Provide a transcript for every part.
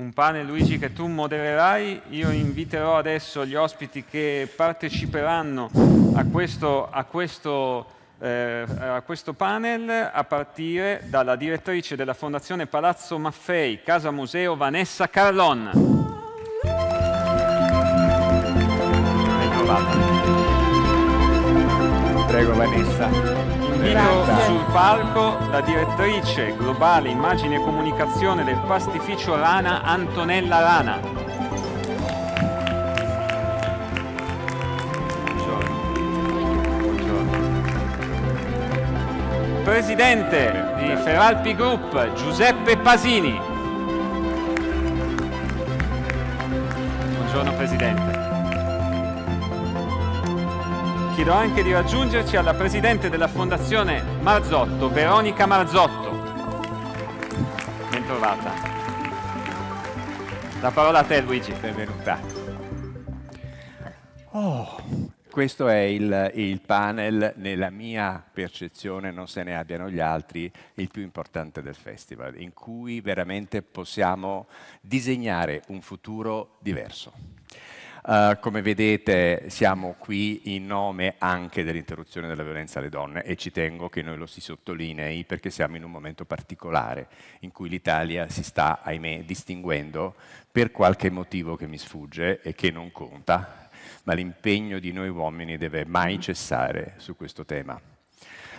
un pane, Luigi, che tu modererai. Io inviterò adesso gli ospiti che parteciperanno a questo, a questo, eh, a questo panel a partire dalla direttrice della Fondazione Palazzo Maffei, Casa Museo Vanessa Carlon. Prego Vanessa bandito Grazie. sul palco la direttrice globale immagine e comunicazione del pastificio Rana Antonella Rana. Buongiorno. Buongiorno. Presidente di Feralpi Group Giuseppe Pasini. Buongiorno Presidente chiedo anche di raggiungerci alla presidente della Fondazione Marzotto, Veronica Marzotto. Bentrovata. La parola a te Luigi. Benvenuta. Oh, questo è il, il panel, nella mia percezione, non se ne abbiano gli altri, il più importante del festival, in cui veramente possiamo disegnare un futuro diverso. Uh, come vedete siamo qui in nome anche dell'interruzione della violenza alle donne e ci tengo che noi lo si sottolinei perché siamo in un momento particolare in cui l'Italia si sta, ahimè, distinguendo per qualche motivo che mi sfugge e che non conta, ma l'impegno di noi uomini deve mai cessare su questo tema.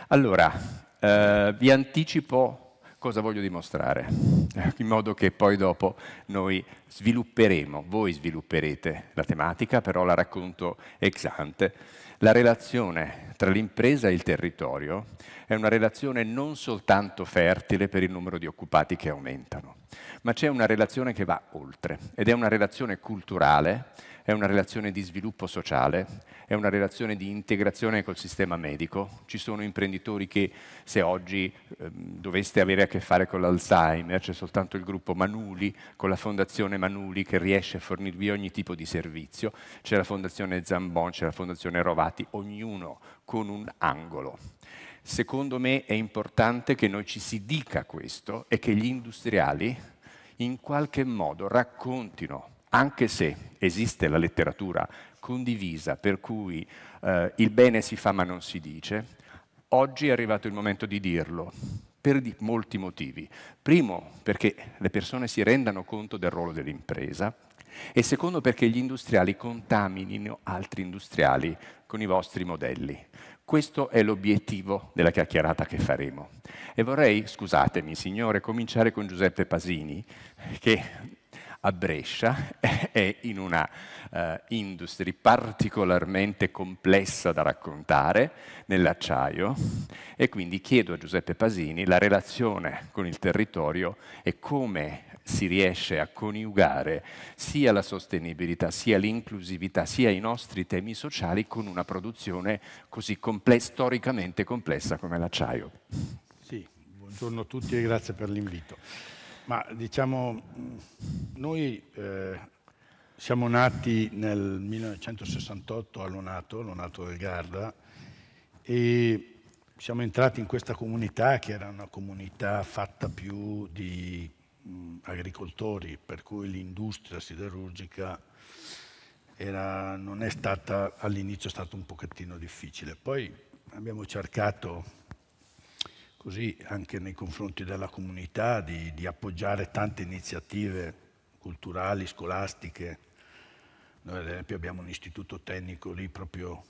Allora, uh, vi anticipo cosa voglio dimostrare, in modo che poi dopo noi svilupperemo, voi svilupperete la tematica, però la racconto ex ante. La relazione tra l'impresa e il territorio è una relazione non soltanto fertile per il numero di occupati che aumentano, ma c'è una relazione che va oltre ed è una relazione culturale è una relazione di sviluppo sociale, è una relazione di integrazione col sistema medico. Ci sono imprenditori che se oggi eh, doveste avere a che fare con l'Alzheimer, c'è soltanto il gruppo Manuli, con la fondazione Manuli che riesce a fornirvi ogni tipo di servizio, c'è la fondazione Zambon, c'è la fondazione Rovati, ognuno con un angolo. Secondo me è importante che noi ci si dica questo e che gli industriali in qualche modo raccontino anche se esiste la letteratura condivisa per cui eh, il bene si fa ma non si dice, oggi è arrivato il momento di dirlo per di molti motivi. Primo, perché le persone si rendano conto del ruolo dell'impresa e secondo perché gli industriali contaminino altri industriali con i vostri modelli. Questo è l'obiettivo della chiacchierata che faremo. E vorrei, scusatemi signore, cominciare con Giuseppe Pasini, che a Brescia e in una eh, industria particolarmente complessa da raccontare, nell'acciaio, e quindi chiedo a Giuseppe Pasini la relazione con il territorio e come si riesce a coniugare sia la sostenibilità, sia l'inclusività, sia i nostri temi sociali con una produzione così comple- storicamente complessa come l'acciaio. Sì, buongiorno a tutti e grazie per l'invito. Ma diciamo, noi eh, siamo nati nel 1968 a Lonato, Lonato del Garda, e siamo entrati in questa comunità che era una comunità fatta più di mh, agricoltori, per cui l'industria siderurgica era, non è stata, all'inizio è stato un pochettino difficile. Poi abbiamo cercato così anche nei confronti della comunità, di, di appoggiare tante iniziative culturali, scolastiche. Noi ad esempio abbiamo un istituto tecnico lì proprio,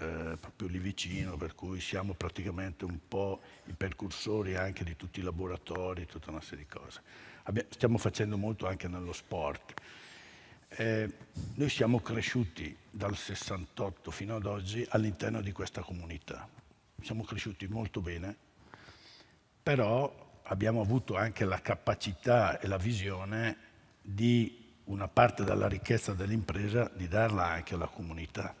eh, proprio lì vicino, per cui siamo praticamente un po' i percursori anche di tutti i laboratori, tutta una serie di cose. Abbiamo, stiamo facendo molto anche nello sport. Eh, noi siamo cresciuti dal 68 fino ad oggi all'interno di questa comunità. Siamo cresciuti molto bene però abbiamo avuto anche la capacità e la visione di una parte della ricchezza dell'impresa di darla anche alla comunità.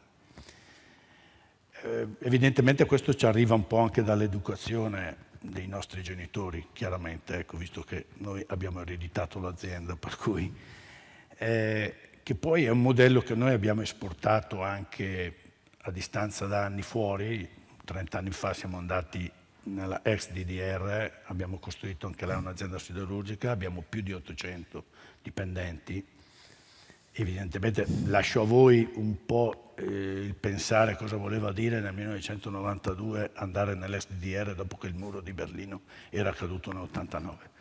Eh, evidentemente questo ci arriva un po' anche dall'educazione dei nostri genitori, chiaramente, ecco, visto che noi abbiamo ereditato l'azienda, per cui, eh, che poi è un modello che noi abbiamo esportato anche a distanza da anni fuori, 30 anni fa siamo andati nella ex DDR abbiamo costruito anche là un'azienda siderurgica, abbiamo più di 800 dipendenti. Evidentemente lascio a voi un po' eh, il pensare cosa voleva dire nel 1992 andare nell'ex DDR dopo che il muro di Berlino era caduto nel 89.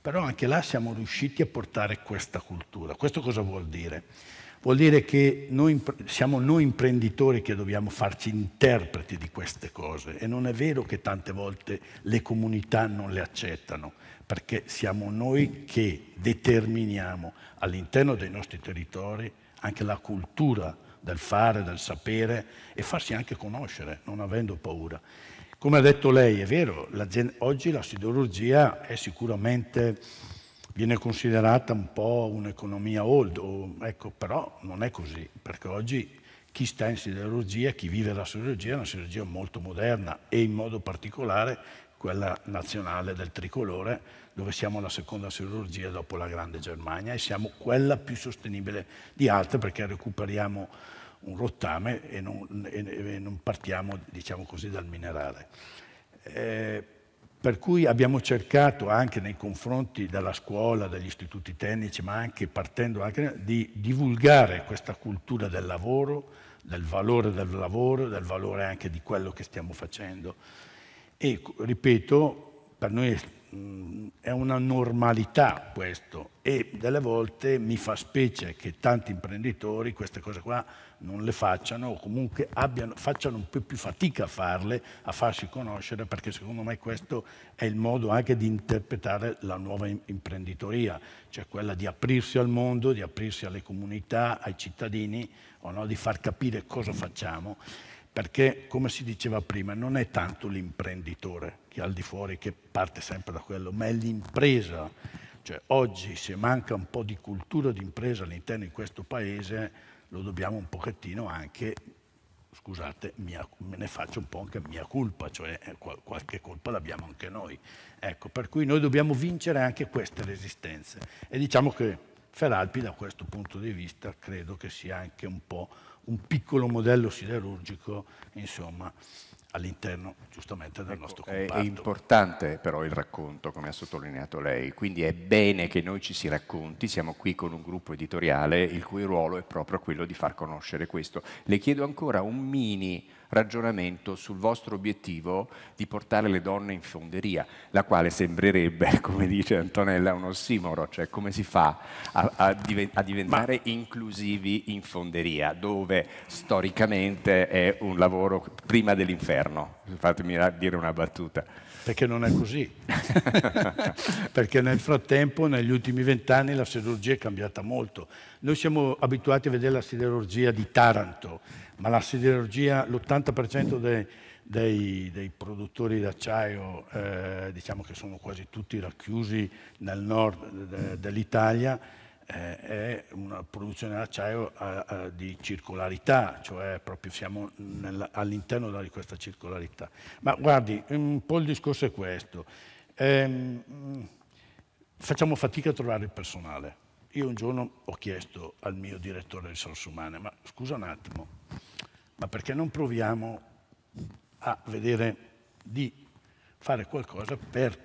Però anche là siamo riusciti a portare questa cultura. Questo cosa vuol dire? Vuol dire che noi, siamo noi imprenditori che dobbiamo farci interpreti di queste cose e non è vero che tante volte le comunità non le accettano, perché siamo noi che determiniamo all'interno dei nostri territori anche la cultura del fare, del sapere e farsi anche conoscere, non avendo paura. Come ha detto lei, è vero, oggi la siderurgia è sicuramente viene considerata un po' un'economia old, o, ecco, però non è così, perché oggi chi sta in siderurgia, chi vive la siderurgia è una siderurgia molto moderna e in modo particolare quella nazionale del tricolore, dove siamo la seconda siderurgia dopo la Grande Germania e siamo quella più sostenibile di altre perché recuperiamo un rottame e non, e non partiamo, diciamo così, dal minerale. Eh, per cui abbiamo cercato anche nei confronti della scuola, degli istituti tecnici, ma anche partendo anche di divulgare questa cultura del lavoro, del valore del lavoro, del valore anche di quello che stiamo facendo. E ripeto, per noi è una normalità questo e delle volte mi fa specie che tanti imprenditori queste cose qua non le facciano o comunque abbiano, facciano un po' più fatica a farle, a farsi conoscere perché secondo me questo è il modo anche di interpretare la nuova imprenditoria, cioè quella di aprirsi al mondo, di aprirsi alle comunità, ai cittadini o no? di far capire cosa facciamo perché come si diceva prima non è tanto l'imprenditore che al di fuori, che parte sempre da quello, ma è l'impresa. Cioè, oggi se manca un po' di cultura d'impresa all'interno di questo paese, lo dobbiamo un pochettino anche, scusate, mia, me ne faccio un po' anche mia colpa, cioè eh, qualche colpa l'abbiamo anche noi. Ecco, per cui noi dobbiamo vincere anche queste resistenze. E diciamo che Feralpi da questo punto di vista credo che sia anche un po' un piccolo modello siderurgico, insomma, all'interno giustamente del ecco, nostro comparto. È importante però il racconto, come ha sottolineato lei, quindi è bene che noi ci si racconti, siamo qui con un gruppo editoriale il cui ruolo è proprio quello di far conoscere questo. Le chiedo ancora un mini ragionamento sul vostro obiettivo di portare le donne in fonderia, la quale sembrerebbe, come dice Antonella, un ossimoro, cioè come si fa a, a, diven a diventare Ma... inclusivi in fonderia, dove storicamente è un lavoro prima dell'inferno. Fatemi dire una battuta perché non è così. perché nel frattempo, negli ultimi vent'anni, la siderurgia è cambiata molto. Noi siamo abituati a vedere la siderurgia di Taranto, ma la siderurgia, l'80% dei, dei, dei, produttori d'acciaio, eh, diciamo che sono quasi tutti racchiusi nel nord eh, dell'Italia, eh, è una produzione d'acciaio di circolarità, cioè proprio siamo all'interno di questa circolarità. Ma guardi, mm, un po' il discorso è questo. Ehm, mm, facciamo fatica a trovare il personale. Io un giorno ho chiesto al mio direttore di risorse umane, ma scusa un attimo, ma perché non proviamo a vedere di fare qualcosa per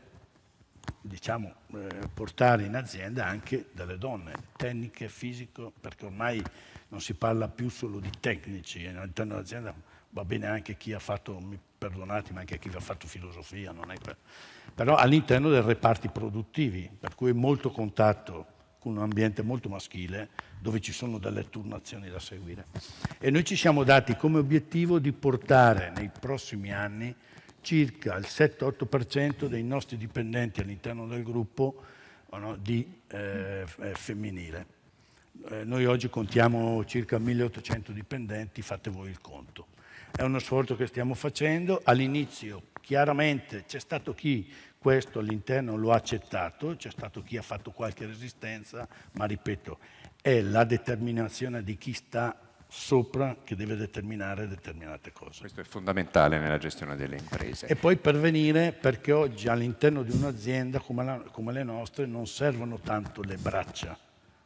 diciamo, eh, portare in azienda anche delle donne, tecniche, fisico, perché ormai non si parla più solo di tecnici, eh, all'interno dell'azienda va bene anche chi ha fatto, perdonate, ma anche chi ha fatto filosofia, per... però all'interno dei reparti produttivi, per cui molto contatto con un ambiente molto maschile dove ci sono delle turnazioni da seguire. E noi ci siamo dati come obiettivo di portare nei prossimi anni circa il 7-8% dei nostri dipendenti all'interno del gruppo oh no, di eh, femminile. Eh, noi oggi contiamo circa 1800 dipendenti, fate voi il conto. È uno sforzo che stiamo facendo. All'inizio chiaramente c'è stato chi questo all'interno lo ha accettato, c'è stato chi ha fatto qualche resistenza, ma ripeto, è la determinazione di chi sta sopra che deve determinare determinate cose. Questo è fondamentale nella gestione delle imprese. E poi pervenire perché oggi all'interno di un'azienda come, la, come le nostre non servono tanto le braccia,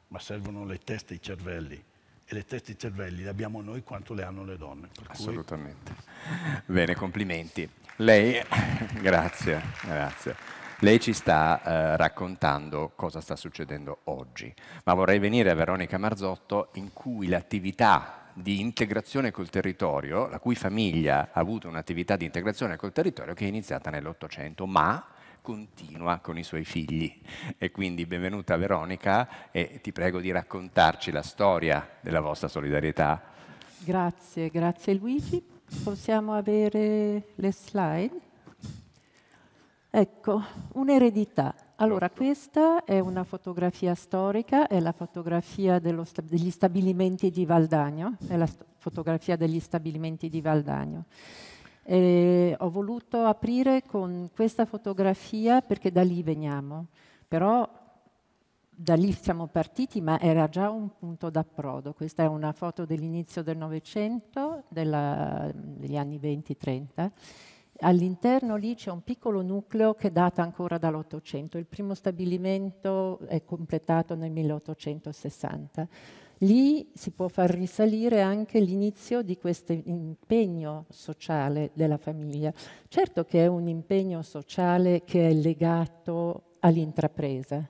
ma servono le teste e i cervelli e le teste e i cervelli le abbiamo noi quanto le hanno le donne. Assolutamente. Cui... Bene, complimenti. Lei, grazie, grazie. Lei ci sta eh, raccontando cosa sta succedendo oggi, ma vorrei venire a Veronica Marzotto in cui l'attività di integrazione col territorio, la cui famiglia ha avuto un'attività di integrazione col territorio che è iniziata nell'Ottocento, ma continua con i suoi figli. E quindi benvenuta Veronica e ti prego di raccontarci la storia della vostra solidarietà. Grazie, grazie Luigi. Possiamo avere le slide? Ecco, un'eredità. Allora, certo. questa è una fotografia storica, è la fotografia sta- degli stabilimenti di Valdagno, è la fotografia degli stabilimenti di Valdagno. E ho voluto aprire con questa fotografia perché da lì veniamo, però da lì siamo partiti, ma era già un punto d'approdo. Questa è una foto dell'inizio del Novecento, degli anni 20-30 All'interno lì c'è un piccolo nucleo che data ancora dall'Ottocento, il primo stabilimento è completato nel 1860. Lì si può far risalire anche l'inizio di questo impegno sociale della famiglia. Certo che è un impegno sociale che è legato all'intrapresa,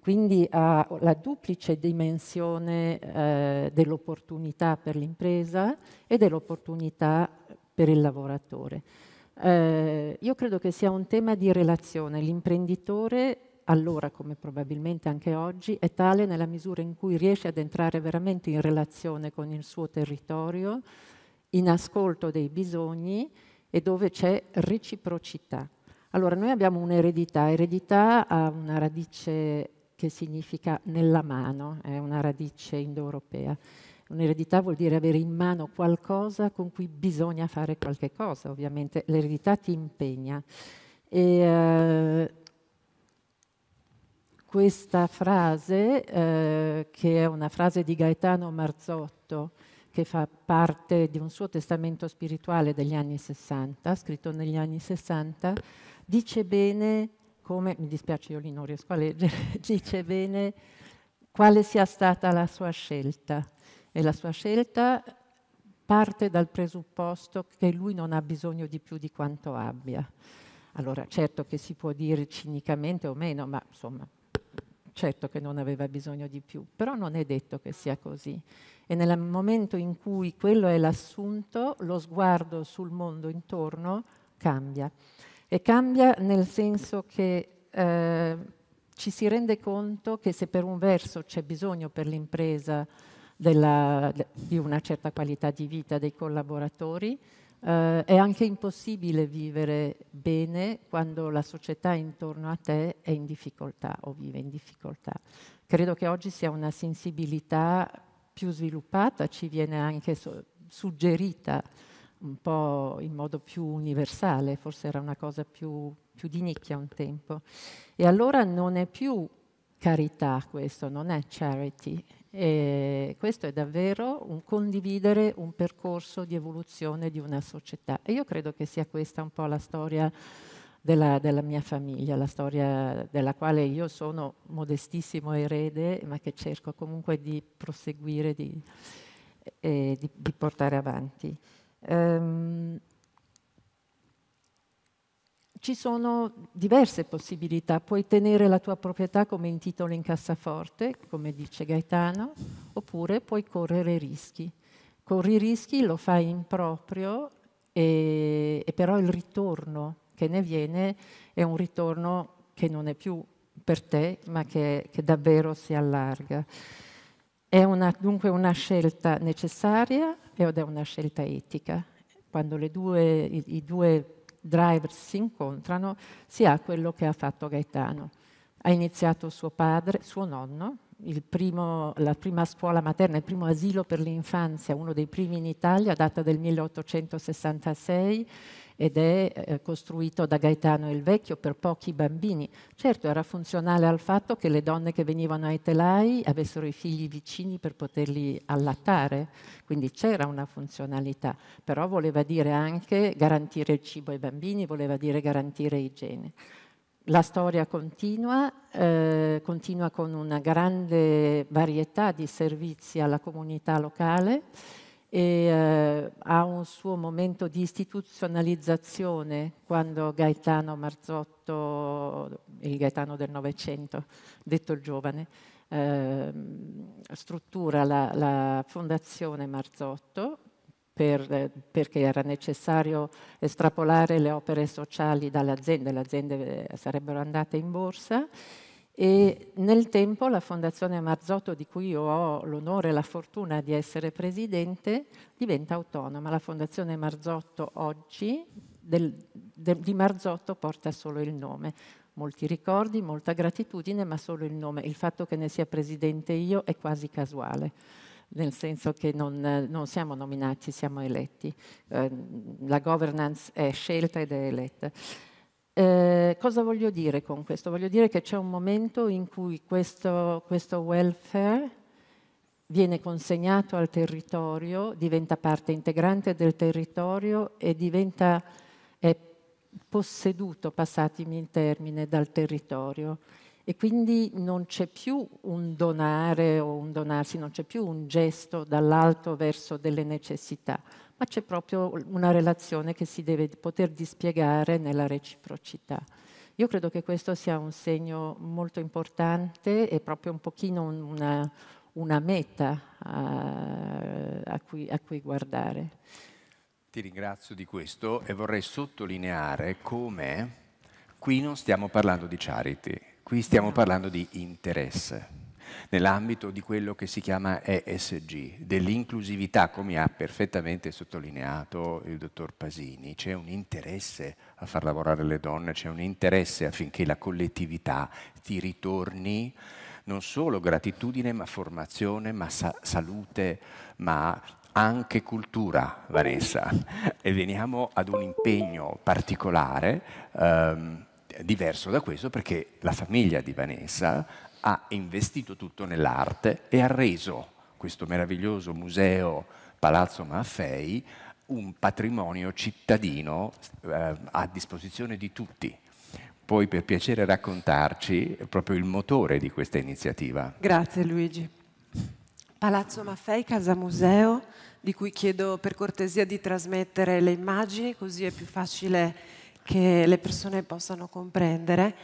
quindi ha la duplice dimensione eh, dell'opportunità per l'impresa e dell'opportunità per il lavoratore. Eh, io credo che sia un tema di relazione. L'imprenditore allora come probabilmente anche oggi, è tale nella misura in cui riesce ad entrare veramente in relazione con il suo territorio, in ascolto dei bisogni e dove c'è reciprocità. Allora noi abbiamo un'eredità, eredità ha una radice che significa nella mano, è una radice indoeuropea. Un'eredità vuol dire avere in mano qualcosa con cui bisogna fare qualche cosa, ovviamente l'eredità ti impegna. E, eh, questa frase, eh, che è una frase di Gaetano Marzotto, che fa parte di un suo testamento spirituale degli anni 60, scritto negli anni 60, dice bene come, mi dispiace io lì non riesco a leggere, dice bene quale sia stata la sua scelta. E la sua scelta parte dal presupposto che lui non ha bisogno di più di quanto abbia. Allora, certo che si può dire cinicamente o meno, ma insomma, certo che non aveva bisogno di più, però non è detto che sia così. E nel momento in cui quello è l'assunto, lo sguardo sul mondo intorno cambia. E cambia nel senso che eh, ci si rende conto che se per un verso c'è bisogno per l'impresa della, di una certa qualità di vita dei collaboratori. Eh, è anche impossibile vivere bene quando la società intorno a te è in difficoltà o vive in difficoltà. Credo che oggi sia una sensibilità più sviluppata, ci viene anche so- suggerita un po' in modo più universale, forse era una cosa più, più di nicchia un tempo. E allora non è più carità questo, non è charity, e questo è davvero un condividere un percorso di evoluzione di una società. E io credo che sia questa un po' la storia della, della, mia famiglia, la storia della quale io sono modestissimo erede, ma che cerco comunque di proseguire, di, eh, di, di portare avanti. Um, ci sono diverse possibilità. Puoi tenere la tua proprietà come in titolo in cassaforte, come dice Gaetano, oppure puoi correre rischi. Corri rischi, lo fai in proprio, e, e però il ritorno che ne viene è un ritorno che non è più per te, ma che, che davvero si allarga. È una, dunque una scelta necessaria ed è una scelta etica. Quando due, i, i due driver si incontrano, si ha quello che ha fatto Gaetano. Ha iniziato suo padre, suo nonno, primo, la prima scuola materna, il primo asilo per l'infanzia, uno dei primi in Italia, data del 1866, ed è eh, costruito da Gaetano il Vecchio per pochi bambini. Certo era funzionale al fatto che le donne che venivano ai telai avessero i figli vicini per poterli allattare, quindi c'era una funzionalità, però voleva dire anche garantire il cibo ai bambini, voleva dire garantire igiene. La storia continua, eh, continua con una grande varietà di servizi alla comunità locale e eh, ha un suo momento di istituzionalizzazione quando Gaetano Marzotto, il Gaetano del Novecento, detto il giovane, eh, struttura la, la, fondazione Marzotto per, perché era necessario estrapolare le opere sociali dalle aziende, le aziende eh, sarebbero andate in borsa e nel tempo la Fondazione Marzotto, di cui io ho l'onore e la fortuna di essere presidente, diventa autonoma. La Fondazione Marzotto oggi del, de, di Marzotto porta solo il nome. Molti ricordi, molta gratitudine, ma solo il nome. Il fatto che ne sia presidente io è quasi casuale nel senso che non, non, siamo nominati, siamo eletti. Eh, la governance è scelta ed è eletta. Eh, cosa voglio dire con questo? Voglio dire che c'è un momento in cui questo, questo welfare viene consegnato al territorio, diventa parte integrante del territorio e diventa è posseduto, passatemi il termine, dal territorio. E quindi non c'è più un donare o un donarsi, non c'è più un gesto dall'alto verso delle necessità, ma c'è proprio una relazione che si deve poter dispiegare nella reciprocità. Io credo che questo sia un segno molto importante e proprio un pochino una, una meta a, eh, a, cui, a cui guardare. Ti ringrazio di questo e vorrei sottolineare come qui non stiamo parlando di charity, qui stiamo parlando di interesse nell'ambito di quello che si chiama ESG, dell'inclusività, come ha perfettamente sottolineato il dottor Pasini. C'è un interesse a far lavorare le donne, c'è un interesse affinché la collettività ti ritorni non solo gratitudine, ma formazione, ma sa- salute, ma anche cultura, Vanessa. E veniamo ad un impegno particolare, ehm, diverso da questo, perché la famiglia di Vanessa ha investito tutto nell'arte e ha reso questo meraviglioso museo Palazzo Maffei un patrimonio cittadino eh, a disposizione di tutti. Puoi per piacere raccontarci proprio il motore di questa iniziativa. Grazie Luigi. Palazzo Maffei, Casa Museo, di cui chiedo per cortesia di trasmettere le immagini così è più facile che le persone possano comprendere.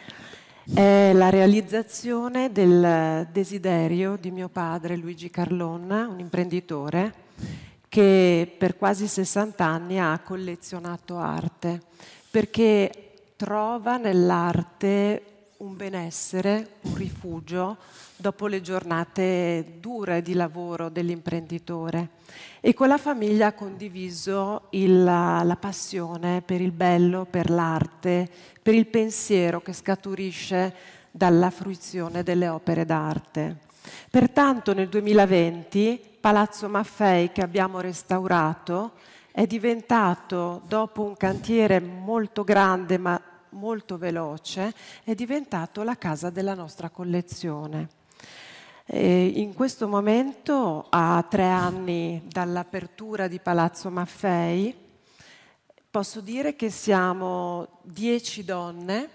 È la realizzazione del desiderio di mio padre Luigi Carlon, un imprenditore che per quasi 60 anni ha collezionato arte, perché trova nell'arte un benessere, un rifugio dopo le giornate dure di lavoro dell'imprenditore e con la famiglia ha condiviso il, la passione per il bello, per l'arte, per il pensiero che scaturisce dalla fruizione delle opere d'arte. Pertanto nel 2020 Palazzo Maffei che abbiamo restaurato è diventato, dopo un cantiere molto grande ma molto veloce, è diventato la casa della nostra collezione. E in questo momento, a tre anni dall'apertura di Palazzo Maffei, posso dire che siamo dieci donne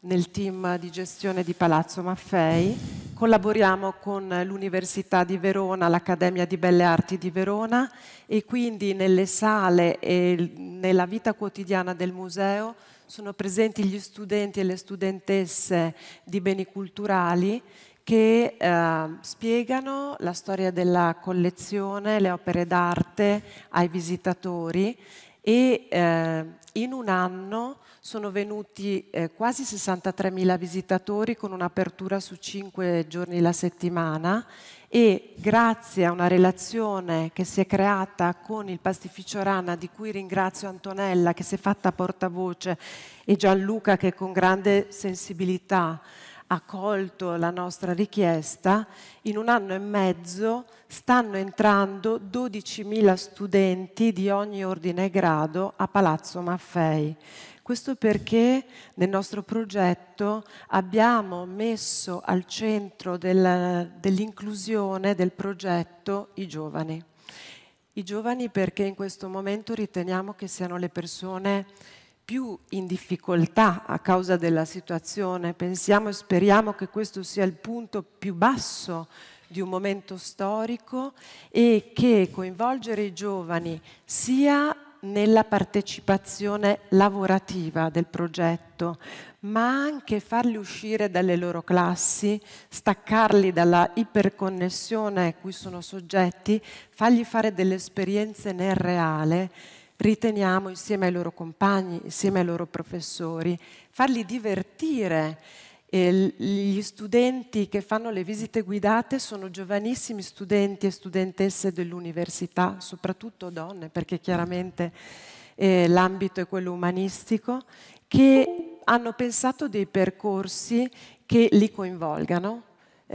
nel team di gestione di Palazzo Maffei, collaboriamo con l'Università di Verona, l'Accademia di Belle Arti di Verona e quindi nelle sale e nella vita quotidiana del museo sono presenti gli studenti e le studentesse di beni culturali che eh, spiegano la storia della collezione, le opere d'arte ai visitatori e eh, in un anno sono venuti eh, quasi 63.000 visitatori con un'apertura su 5 giorni la settimana e grazie a una relazione che si è creata con il pastificio Rana, di cui ringrazio Antonella che si è fatta portavoce e Gianluca che con grande sensibilità accolto la nostra richiesta, in un anno e mezzo stanno entrando 12.000 studenti di ogni ordine e grado a Palazzo Maffei. Questo perché nel nostro progetto abbiamo messo al centro del, dell'inclusione del progetto i giovani. I giovani perché in questo momento riteniamo che siano le persone più in difficoltà a causa della situazione. Pensiamo e speriamo che questo sia il punto più basso di un momento storico e che coinvolgere i giovani sia nella partecipazione lavorativa del progetto, ma anche farli uscire dalle loro classi, staccarli dalla iperconnessione a cui sono soggetti, fargli fare delle esperienze nel reale riteniamo insieme ai loro compagni, insieme ai loro professori, farli divertire. E gli studenti che fanno le visite guidate sono giovanissimi studenti e studentesse dell'università, soprattutto donne, perché chiaramente eh, l'ambito è quello umanistico, che hanno pensato dei percorsi che li coinvolgano,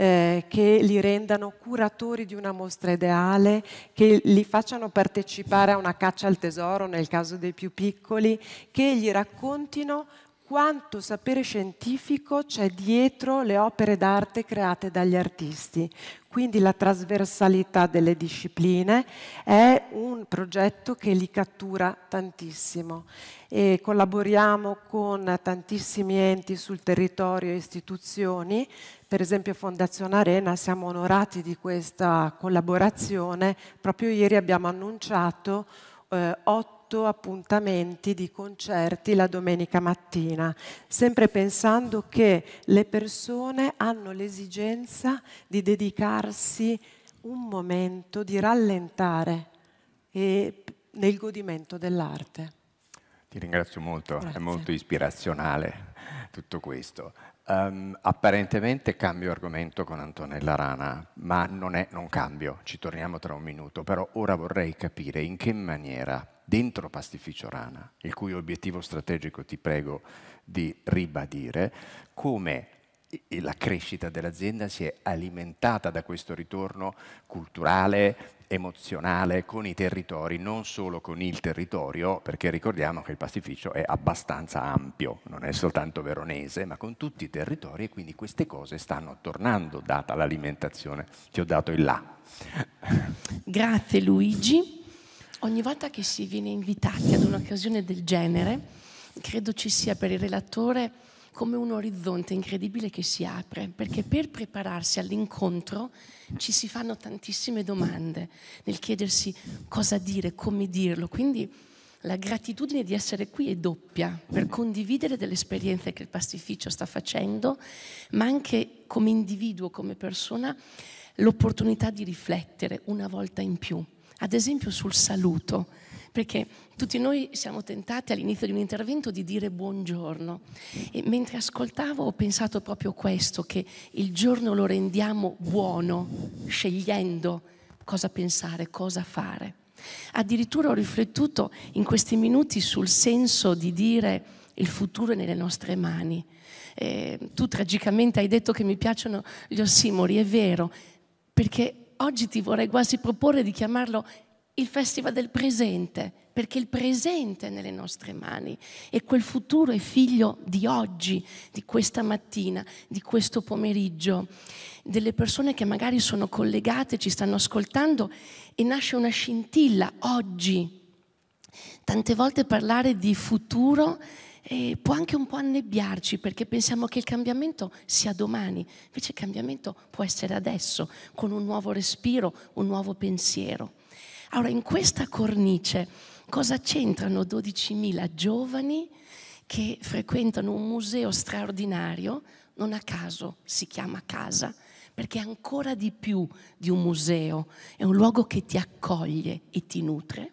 eh, che li rendano curatori di una mostra ideale, che li facciano partecipare a una caccia al tesoro nel caso dei più piccoli, che gli raccontino quanto sapere scientifico c'è dietro le opere d'arte create dagli artisti. Quindi la trasversalità delle discipline è un progetto che li cattura tantissimo. E collaboriamo con tantissimi enti sul territorio e istituzioni, per esempio Fondazione Arena, siamo onorati di questa collaborazione. Proprio ieri abbiamo annunciato eh, otto otto appuntamenti di concerti la domenica mattina, sempre pensando che le persone hanno l'esigenza di dedicarsi un momento, di rallentare e, nel godimento dell'arte. Ti ringrazio molto, Grazie. è molto ispirazionale tutto questo. Um, apparentemente cambio argomento con Antonella Rana, ma non, è, non cambio, ci torniamo tra un minuto, però ora vorrei capire in che maniera dentro Pastificio Rana, il cui obiettivo strategico ti prego di ribadire, come la crescita dell'azienda si è alimentata da questo ritorno culturale, emozionale con i territori, non solo con il territorio, perché ricordiamo che il pastificio è abbastanza ampio, non è soltanto veronese, ma con tutti i territori e quindi queste cose stanno tornando data l'alimentazione. Ti ho dato il là. Grazie Luigi. Ogni volta che si viene invitati ad un'occasione del genere, credo ci sia per il relatore come un orizzonte incredibile che si apre, perché per prepararsi all'incontro ci si fanno tantissime domande nel chiedersi cosa dire, come dirlo, quindi la gratitudine di essere qui è doppia per condividere delle esperienze che il pastificio sta facendo, ma anche come individuo, come persona, l'opportunità di riflettere una volta in più ad esempio sul saluto, perché tutti noi siamo tentati all'inizio di un intervento di dire buongiorno e mentre ascoltavo ho pensato proprio questo, che il giorno lo rendiamo buono, scegliendo cosa pensare, cosa fare. Addirittura ho riflettuto in questi minuti sul senso di dire il futuro è nelle nostre mani. Eh, tu tragicamente hai detto che mi piacciono gli ossimori, è vero, perché oggi ti vorrei quasi proporre di chiamarlo il festival del presente, perché il presente è nelle nostre mani e quel futuro è figlio di oggi, di questa mattina, di questo pomeriggio, delle persone che magari sono collegate, ci stanno ascoltando e nasce una scintilla oggi. Tante volte parlare di futuro e può anche un po' annebbiarci perché pensiamo che il cambiamento sia domani, invece il cambiamento può essere adesso, con un nuovo respiro, un nuovo pensiero. Allora, in questa cornice, cosa c'entrano 12.000 giovani che frequentano un museo straordinario? Non a caso si chiama casa, perché è ancora di più di un museo, è un luogo che ti accoglie e ti nutre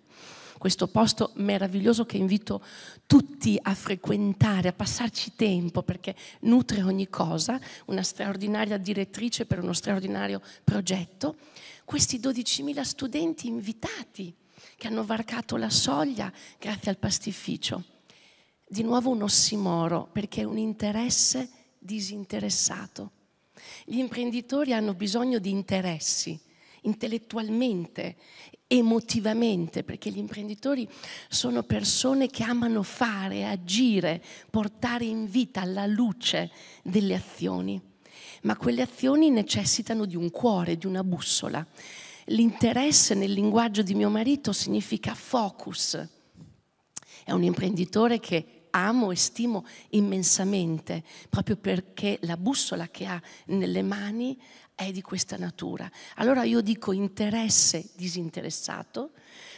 questo posto meraviglioso che invito tutti a frequentare, a passarci tempo perché nutre ogni cosa, una straordinaria direttrice per uno straordinario progetto. Questi 12.000 studenti invitati che hanno varcato la soglia grazie al pastificio. Di nuovo un ossimoro perché è un interesse disinteressato. Gli imprenditori hanno bisogno di interessi intellettualmente, emotivamente, perché gli imprenditori sono persone che amano fare, agire, portare in vita alla luce delle azioni. Ma quelle azioni necessitano di un cuore, di una bussola. L'interesse nel linguaggio di mio marito significa focus. È un imprenditore che amo e stimo immensamente, proprio perché la bussola che ha nelle mani è di questa natura. Allora io dico interesse disinteressato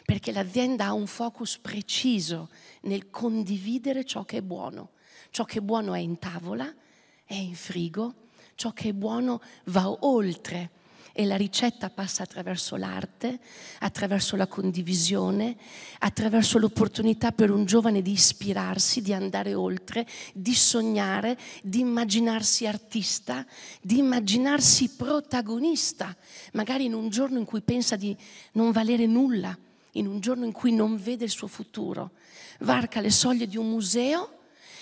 perché l'azienda ha un focus preciso nel condividere ciò che è buono. Ciò che è buono è in tavola, è in frigo, ciò che è buono va oltre e la ricetta passa attraverso l'arte, attraverso la condivisione, attraverso l'opportunità per un giovane di ispirarsi, di andare oltre, di sognare, di immaginarsi artista, di immaginarsi protagonista, magari in un giorno in cui pensa di non valere nulla, in un giorno in cui non vede il suo futuro. Varca le soglie di un museo,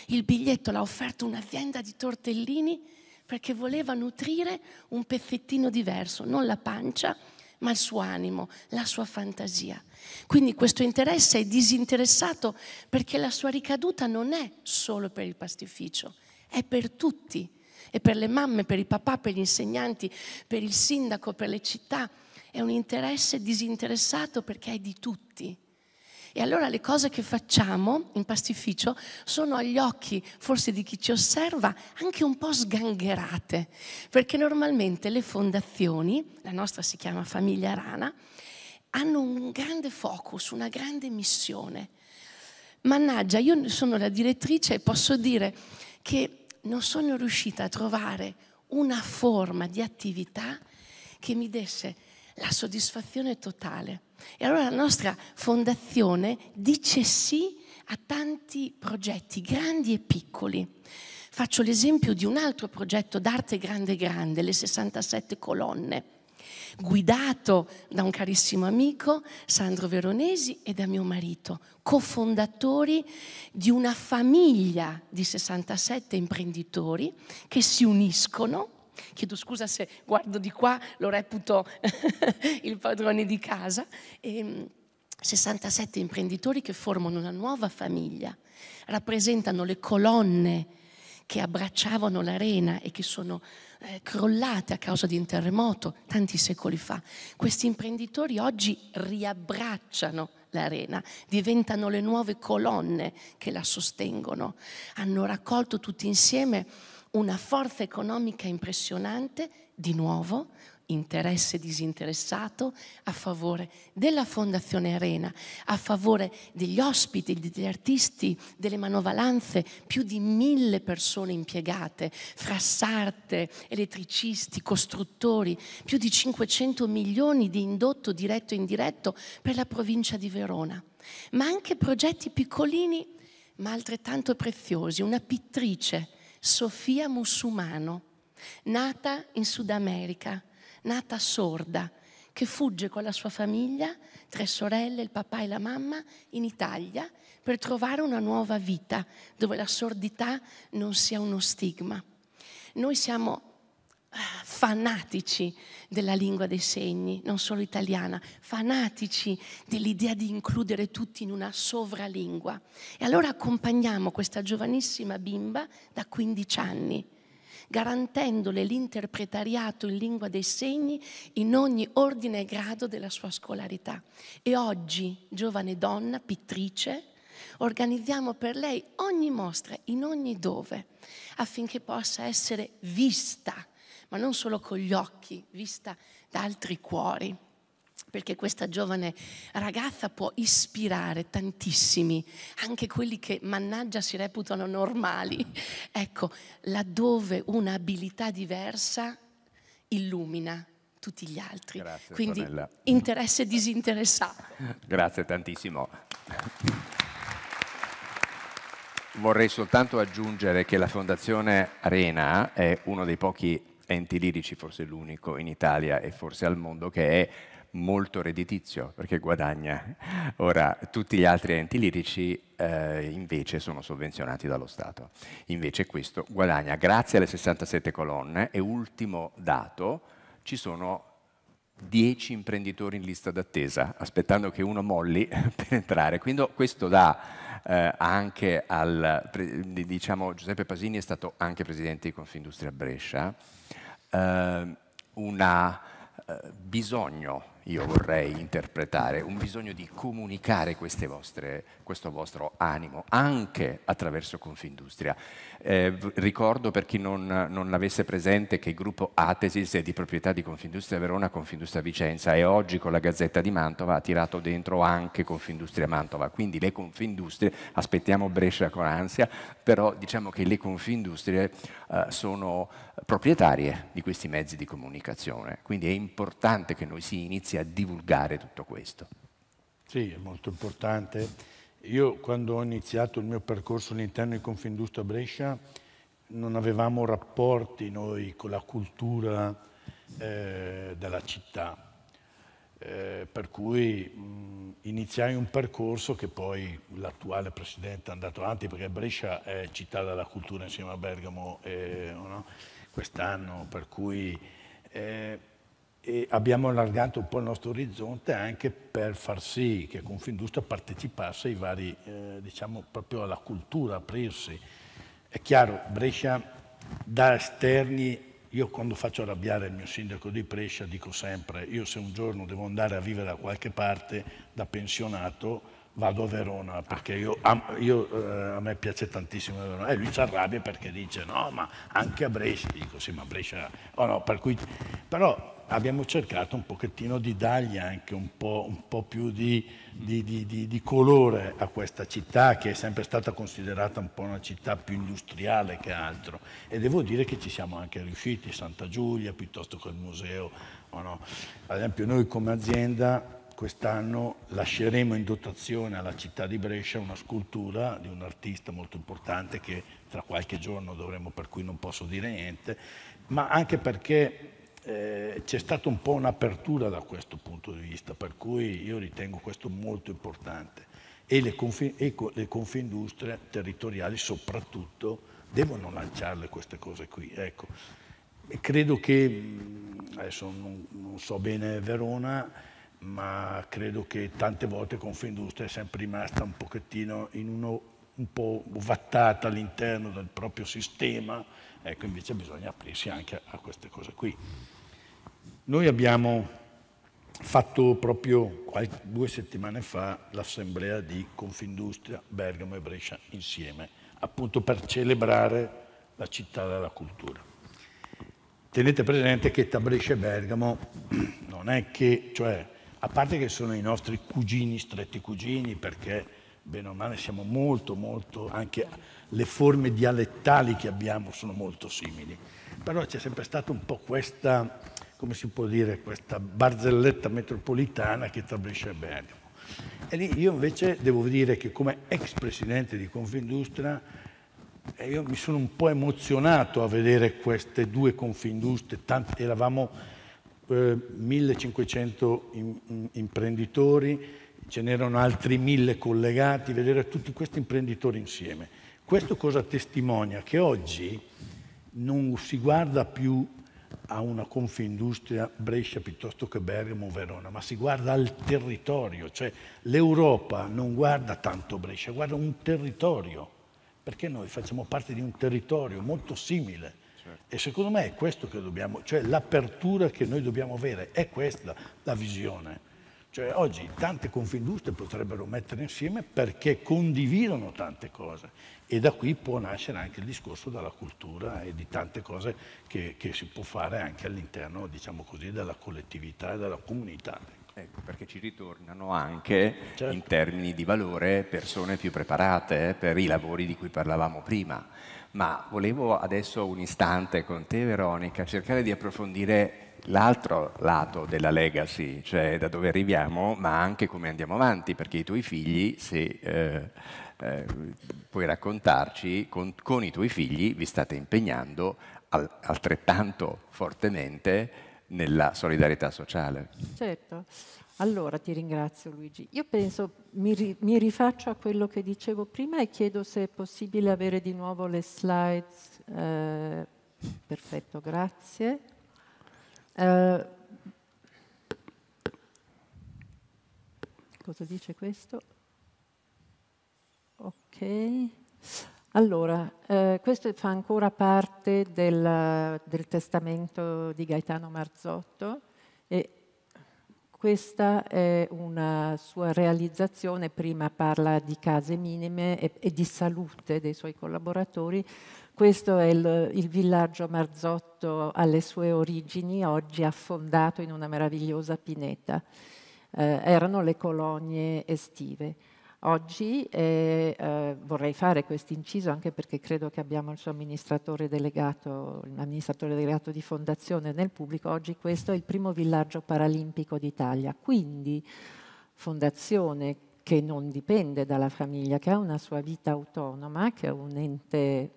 il biglietto l'ha offerto un'azienda di tortellini perché voleva nutrire un pezzettino diverso, non la pancia, ma il suo animo, la sua fantasia. Quindi questo interesse è disinteressato perché la sua ricaduta non è solo per il pastificio, è per tutti, è per le mamme, per i papà, per gli insegnanti, per il sindaco, per le città. È un interesse disinteressato perché è di tutti. E allora le cose che facciamo in pastificio sono agli occhi forse di chi ci osserva anche un po' sgangherate, perché normalmente le fondazioni, la nostra si chiama Famiglia Rana, hanno un grande focus, una grande missione. Mannaggia, io sono la direttrice e posso dire che non sono riuscita a trovare una forma di attività che mi desse la soddisfazione totale. E allora la nostra fondazione dice sì a tanti progetti, grandi e piccoli. Faccio l'esempio di un altro progetto d'arte grande grande, le 67 colonne guidato da un carissimo amico, Sandro Veronesi, e da mio marito, cofondatori di una famiglia di 67 imprenditori che si uniscono Chiedo scusa se guardo di qua, lo reputo il padrone di casa. Ehm, e 67 imprenditori che formano una nuova famiglia, rappresentano le colonne che abbracciavano l'arena e che sono eh, crollate a causa di un terremoto tanti secoli fa. Questi imprenditori oggi riabbracciano l'arena, diventano le nuove colonne che la sostengono. Hanno raccolto tutti insieme una forza economica impressionante, di nuovo interesse disinteressato a favore della Fondazione Arena, a favore degli ospiti, degli artisti, delle manovalanze, più di mille persone impiegate, fra sarte, elettricisti, costruttori, più di 500 milioni di indotto diretto e indiretto per la provincia di Verona, ma anche progetti piccolini ma altrettanto preziosi, una pittrice Sofia Musumano, nata in Sud America, nata sorda, che fugge con la sua famiglia, tre sorelle, il papà e la mamma, in Italia per trovare una nuova vita dove la sordità non sia uno stigma. Noi siamo fanatici della lingua dei segni, non solo italiana, fanatici dell'idea di includere tutti in una sovralingua. E allora accompagniamo questa giovanissima bimba da 15 anni, garantendole l'interpretariato in lingua dei segni in ogni ordine e grado della sua scolarità. E oggi, giovane donna, pittrice, Organizziamo per lei ogni mostra in ogni dove affinché possa essere vista ma non solo con gli occhi, vista da altri cuori, perché questa giovane ragazza può ispirare tantissimi, anche quelli che mannaggia si reputano normali. Ecco, laddove un'abilità diversa illumina tutti gli altri. Grazie, Quindi Antonella. interesse disinteressato. Grazie tantissimo. Vorrei soltanto aggiungere che la Fondazione Arena è uno dei pochi enti lirici, forse l'unico in Italia e forse al mondo, che è molto redditizio perché guadagna. Ora, tutti gli altri enti lirici eh, invece sono sovvenzionati dallo Stato. Invece questo guadagna grazie alle 67 colonne e ultimo dato, ci sono 10 imprenditori in lista d'attesa, aspettando che uno molli per entrare. Quindi questo dà eh, anche al, diciamo, Giuseppe Pasini è stato anche presidente di Confindustria Brescia, eh, un eh, bisogno io vorrei interpretare, un bisogno di comunicare vostre, questo vostro animo anche attraverso Confindustria. Eh, ricordo per chi non, non l'avesse presente che il gruppo Atesis è di proprietà di Confindustria Verona, Confindustria Vicenza e oggi con la Gazzetta di Mantova ha tirato dentro anche Confindustria Mantova, quindi le Confindustrie, aspettiamo Brescia con ansia, però diciamo che le Confindustrie eh, sono proprietarie di questi mezzi di comunicazione, quindi è importante che noi si inizi a divulgare tutto questo. Sì, è molto importante. Io quando ho iniziato il mio percorso all'interno di Confindustria Brescia non avevamo rapporti noi con la cultura eh, della città, eh, per cui mh, iniziai un percorso che poi l'attuale Presidente è andato avanti perché Brescia è città della cultura insieme a Bergamo eh, no? quest'anno, per cui eh, e abbiamo allargato un po' il nostro orizzonte anche per far sì che Confindustria partecipasse ai vari, eh, diciamo, proprio alla cultura, aprirsi. È chiaro, Brescia da esterni, io quando faccio arrabbiare il mio sindaco di Brescia dico sempre, io se un giorno devo andare a vivere da qualche parte da pensionato, vado a Verona perché io, a, io, eh, a me piace tantissimo Verona e eh, lui si arrabbia perché dice no ma anche a Brescia dico sì ma Brescia oh no, per cui, però abbiamo cercato un pochettino di dargli anche un po', un po più di, di, di, di, colore a questa città che è sempre stata considerata un po' una città più industriale che altro e devo dire che ci siamo anche riusciti Santa Giulia piuttosto che il museo oh no. ad esempio noi come azienda quest'anno lasceremo in dotazione alla città di Brescia una scultura di un artista molto importante che tra qualche giorno dovremo, per cui non posso dire niente, ma anche perché eh, c'è stata un po' un'apertura da questo punto di vista, per cui io ritengo questo molto importante. E le, confi- e co- le confindustrie territoriali soprattutto devono lanciarle queste cose qui. Ecco. credo che, mm, adesso non, non so bene Verona, ma credo che tante volte Confindustria è sempre rimasta un pochettino in uno, un po' vattata all'interno del proprio sistema, ecco invece bisogna aprirsi anche a queste cose qui. Noi abbiamo fatto proprio qualche, due settimane fa l'assemblea di Confindustria Bergamo e Brescia insieme, appunto per celebrare la città della cultura. Tenete presente che tra Brescia e Bergamo non è che, cioè, a parte che sono i nostri cugini, stretti cugini, perché bene o male siamo molto, molto, anche le forme dialettali che abbiamo sono molto simili, però c'è sempre stata un po' questa, come si può dire, questa barzelletta metropolitana che tra Brescia Bergamo. E lì io invece devo dire che come ex presidente di Confindustria eh, io mi sono un po' emozionato a vedere queste due Confindustrie, tante, eravamo 1500 eh, imprenditori, ce n'erano altri 1000 collegati, vedere tutti questi imprenditori insieme. Questo cosa testimonia? Che oggi non si guarda più a una confindustria Brescia piuttosto che Bergamo o Verona, ma si guarda al territorio, cioè l'Europa non guarda tanto Brescia, guarda un territorio, perché noi facciamo parte di un territorio molto simile Certo. E secondo me è questo che dobbiamo, cioè l'apertura che noi dobbiamo avere, è questa la visione. Cioè oggi tante confindustrie potrebbero mettere insieme perché condividono tante cose e da qui può nascere anche il discorso della cultura e di tante cose che, che si può fare anche all'interno, diciamo così, della collettività e della comunità. Ecco, perché ci ritornano anche certo. in termini di valore persone più preparate per i lavori di cui parlavamo prima. Ma volevo adesso un istante con te Veronica cercare di approfondire l'altro lato della legacy, cioè da dove arriviamo, ma anche come andiamo avanti, perché i tuoi figli, se eh, eh, puoi raccontarci, con, con, i tuoi figli vi state impegnando al, altrettanto fortemente nella solidarietà sociale. Certo. Allora ti ringrazio Luigi. Io penso, mi, ri, mi, rifaccio a quello che dicevo prima e chiedo se è possibile avere di nuovo le slide. Eh, perfetto, grazie. Eh, cosa dice questo? Ok. Allora, eh, questo fa ancora parte del, del, testamento di Gaetano Marzotto e questa è una sua realizzazione, prima parla di case minime e, e di salute dei suoi collaboratori, questo è il, il, villaggio Marzotto alle sue origini, oggi affondato in una meravigliosa pineta. Eh, erano le colonie estive oggi e eh, vorrei fare questo inciso anche perché credo che abbiamo il suo amministratore delegato, l'amministratore delegato di fondazione nel pubblico, oggi questo è il primo villaggio paralimpico d'Italia, quindi fondazione che non dipende dalla famiglia, che ha una sua vita autonoma, che è un ente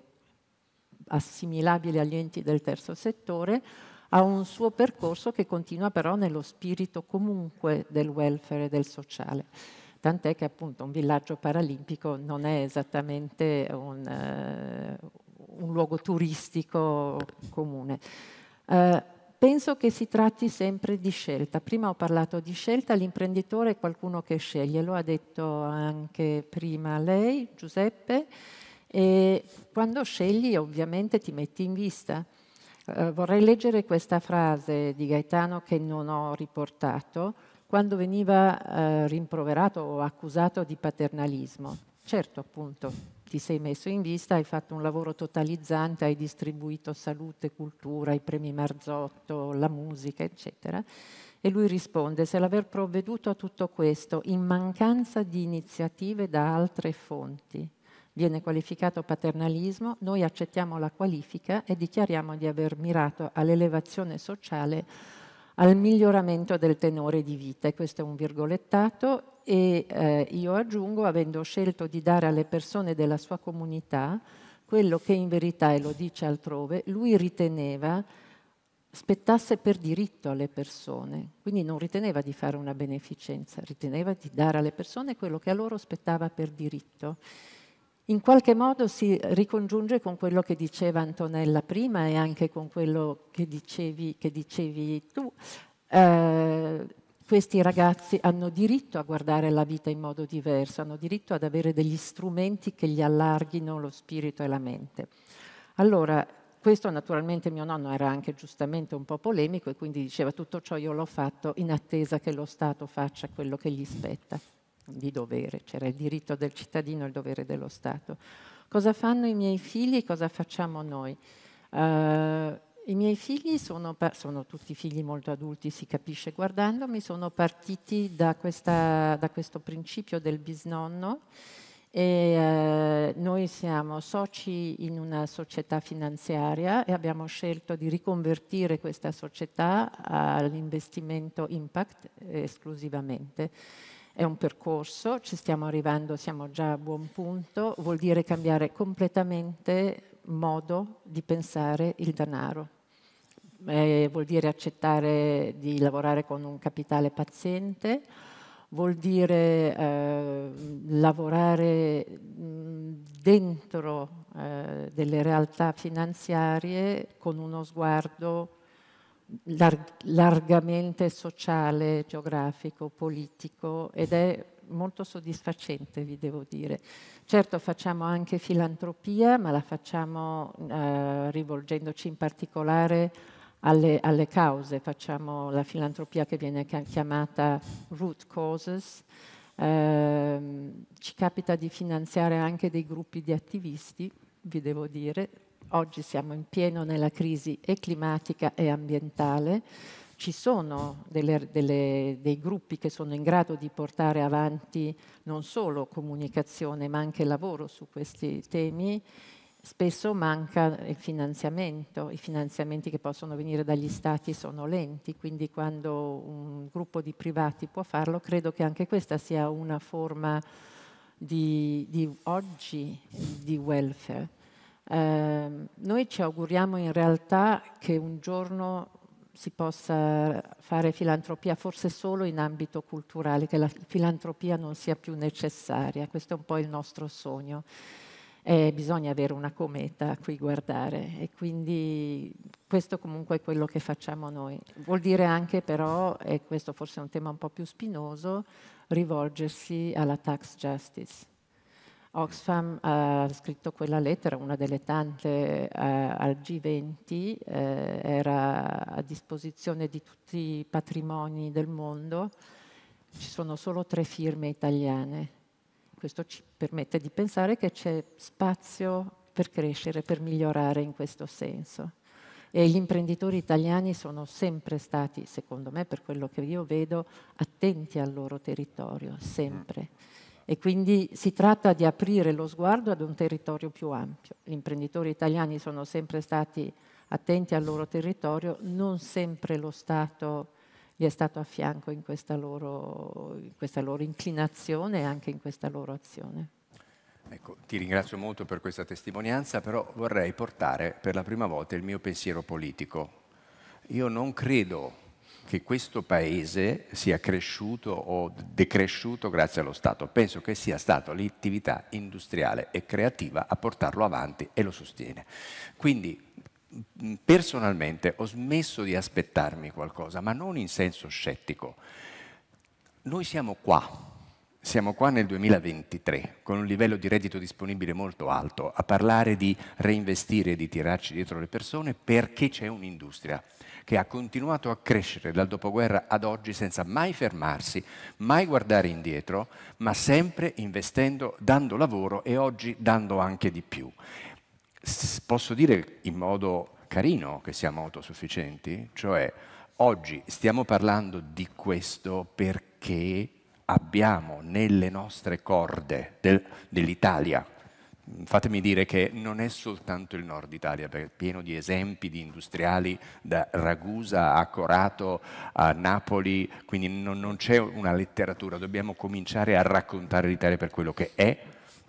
assimilabile agli enti del terzo settore, ha un suo percorso che continua però nello spirito comunque del welfare e del sociale tant'è che appunto un villaggio paralimpico non è esattamente un, eh, un luogo turistico comune. Eh, penso che si tratti sempre di scelta. Prima ho parlato di scelta, l'imprenditore è qualcuno che sceglie, lo ha detto anche prima lei, Giuseppe, e quando scegli ovviamente ti metti in vista. Eh, vorrei leggere questa frase di Gaetano che non ho riportato quando veniva eh, rimproverato o accusato di paternalismo. Certo, appunto, ti sei messo in vista, hai fatto un lavoro totalizzante, hai distribuito salute, cultura, i premi Marzotto, la musica, eccetera. E lui risponde, se l'aver provveduto a tutto questo in mancanza di iniziative da altre fonti viene qualificato paternalismo, noi accettiamo la qualifica e dichiariamo di aver mirato all'elevazione sociale al miglioramento del tenore di vita, e questo è un virgolettato, e eh, io aggiungo, avendo scelto di dare alle persone della sua comunità quello che in verità, e lo dice altrove, lui riteneva spettasse per diritto alle persone, quindi non riteneva di fare una beneficenza, riteneva di dare alle persone quello che a loro spettava per diritto in qualche modo si ricongiunge con quello che diceva Antonella prima e anche con quello che dicevi, che dicevi tu. Eh, questi ragazzi hanno diritto a guardare la vita in modo diverso, hanno diritto ad avere degli strumenti che gli allarghino lo spirito e la mente. Allora, questo naturalmente mio nonno era anche giustamente un po' polemico e quindi diceva tutto ciò io l'ho fatto in attesa che lo Stato faccia quello che gli spetta di dovere, c'era il diritto del cittadino e il dovere dello Stato. Cosa fanno i miei figli e cosa facciamo noi? Uh, i miei figli sono, sono, tutti figli molto adulti, si capisce guardandomi, sono partiti da, questa, da questo principio del bisnonno e eh, noi siamo soci in una società finanziaria e abbiamo scelto di riconvertire questa società all'investimento impact eh, esclusivamente. È un percorso, ci stiamo arrivando, siamo già a buon punto, vuol dire cambiare completamente modo di pensare il denaro. Eh, vuol dire accettare di lavorare con un capitale paziente, vuol dire eh, lavorare dentro eh, delle realtà finanziarie con uno sguardo lar- largamente sociale, geografico, politico ed è molto soddisfacente, vi devo dire. Certo facciamo anche filantropia, ma la facciamo eh, rivolgendoci in particolare alle, alle, cause, facciamo la filantropia che viene chiamata root causes. Eh, ci capita di finanziare anche dei gruppi di attivisti, vi devo dire, oggi siamo in pieno nella crisi e climatica e ambientale, ci sono delle, delle, dei gruppi che sono in grado di portare avanti non solo comunicazione ma anche lavoro su questi temi. Spesso manca il finanziamento, i finanziamenti che possono venire dagli stati sono lenti, quindi quando un gruppo di privati può farlo, credo che anche questa sia una forma di, di oggi di welfare. Ehm, noi ci auguriamo in realtà che un giorno si possa fare filantropia forse solo in ambito culturale, che la filantropia non sia più necessaria, questo è un po' il nostro sogno. Eh, bisogna avere una cometa a cui guardare e quindi questo comunque è quello che facciamo noi. Vuol dire anche però, e questo forse è un tema un po' più spinoso, rivolgersi alla tax justice. Oxfam eh, ha scritto quella lettera, una delle tante eh, al G20, eh, era a disposizione di tutti i patrimoni del mondo, ci sono solo tre firme italiane. Questo ci permette di pensare che c'è spazio per crescere, per migliorare in questo senso. E gli imprenditori italiani sono sempre stati, secondo me, per quello che io vedo, attenti al loro territorio, sempre e quindi si tratta di aprire lo sguardo ad un territorio più ampio. Gli imprenditori italiani sono sempre stati attenti al loro territorio, non sempre lo Stato gli è stato a fianco in questa loro, in questa loro inclinazione e anche in questa loro azione. Ecco, ti ringrazio molto per questa testimonianza, però vorrei portare per la prima volta il mio pensiero politico. Io non credo che questo Paese sia cresciuto o decresciuto grazie allo Stato. Penso che sia stata l'attività industriale e creativa a portarlo avanti e lo sostiene. Quindi personalmente ho smesso di aspettarmi qualcosa, ma non in senso scettico. Noi siamo qua, siamo qua nel 2023 con un livello di reddito disponibile molto alto a parlare di reinvestire, e di tirarci dietro le persone perché c'è un'industria che ha continuato a crescere dal dopoguerra ad oggi senza mai fermarsi, mai guardare indietro, ma sempre investendo, dando lavoro e oggi dando anche di più. S- posso dire in modo carino che siamo autosufficienti? Cioè, oggi stiamo parlando di questo perché abbiamo nelle nostre corde del, dell'Italia, fatemi dire che non è soltanto il nord Italia, perché è pieno di esempi di industriali da Ragusa a Corato a Napoli, quindi non, non c'è una letteratura, dobbiamo cominciare a raccontare l'Italia per quello che è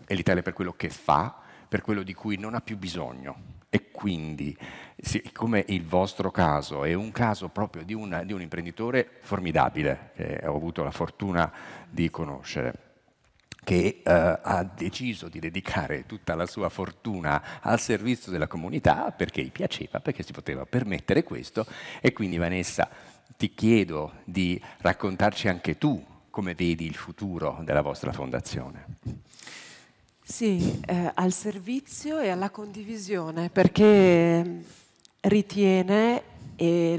e l'Italia per quello che fa, per quello di cui non ha più bisogno. E quindi, siccome il vostro caso è un caso proprio di, una, di un imprenditore formidabile, che ho avuto la fortuna di conoscere, che eh, ha deciso di dedicare tutta la sua fortuna al servizio della comunità perché gli piaceva, perché si poteva permettere questo. E quindi Vanessa ti chiedo di raccontarci anche tu come vedi il futuro della vostra fondazione. Sì, eh, al servizio e alla condivisione, perché mm, ritiene, e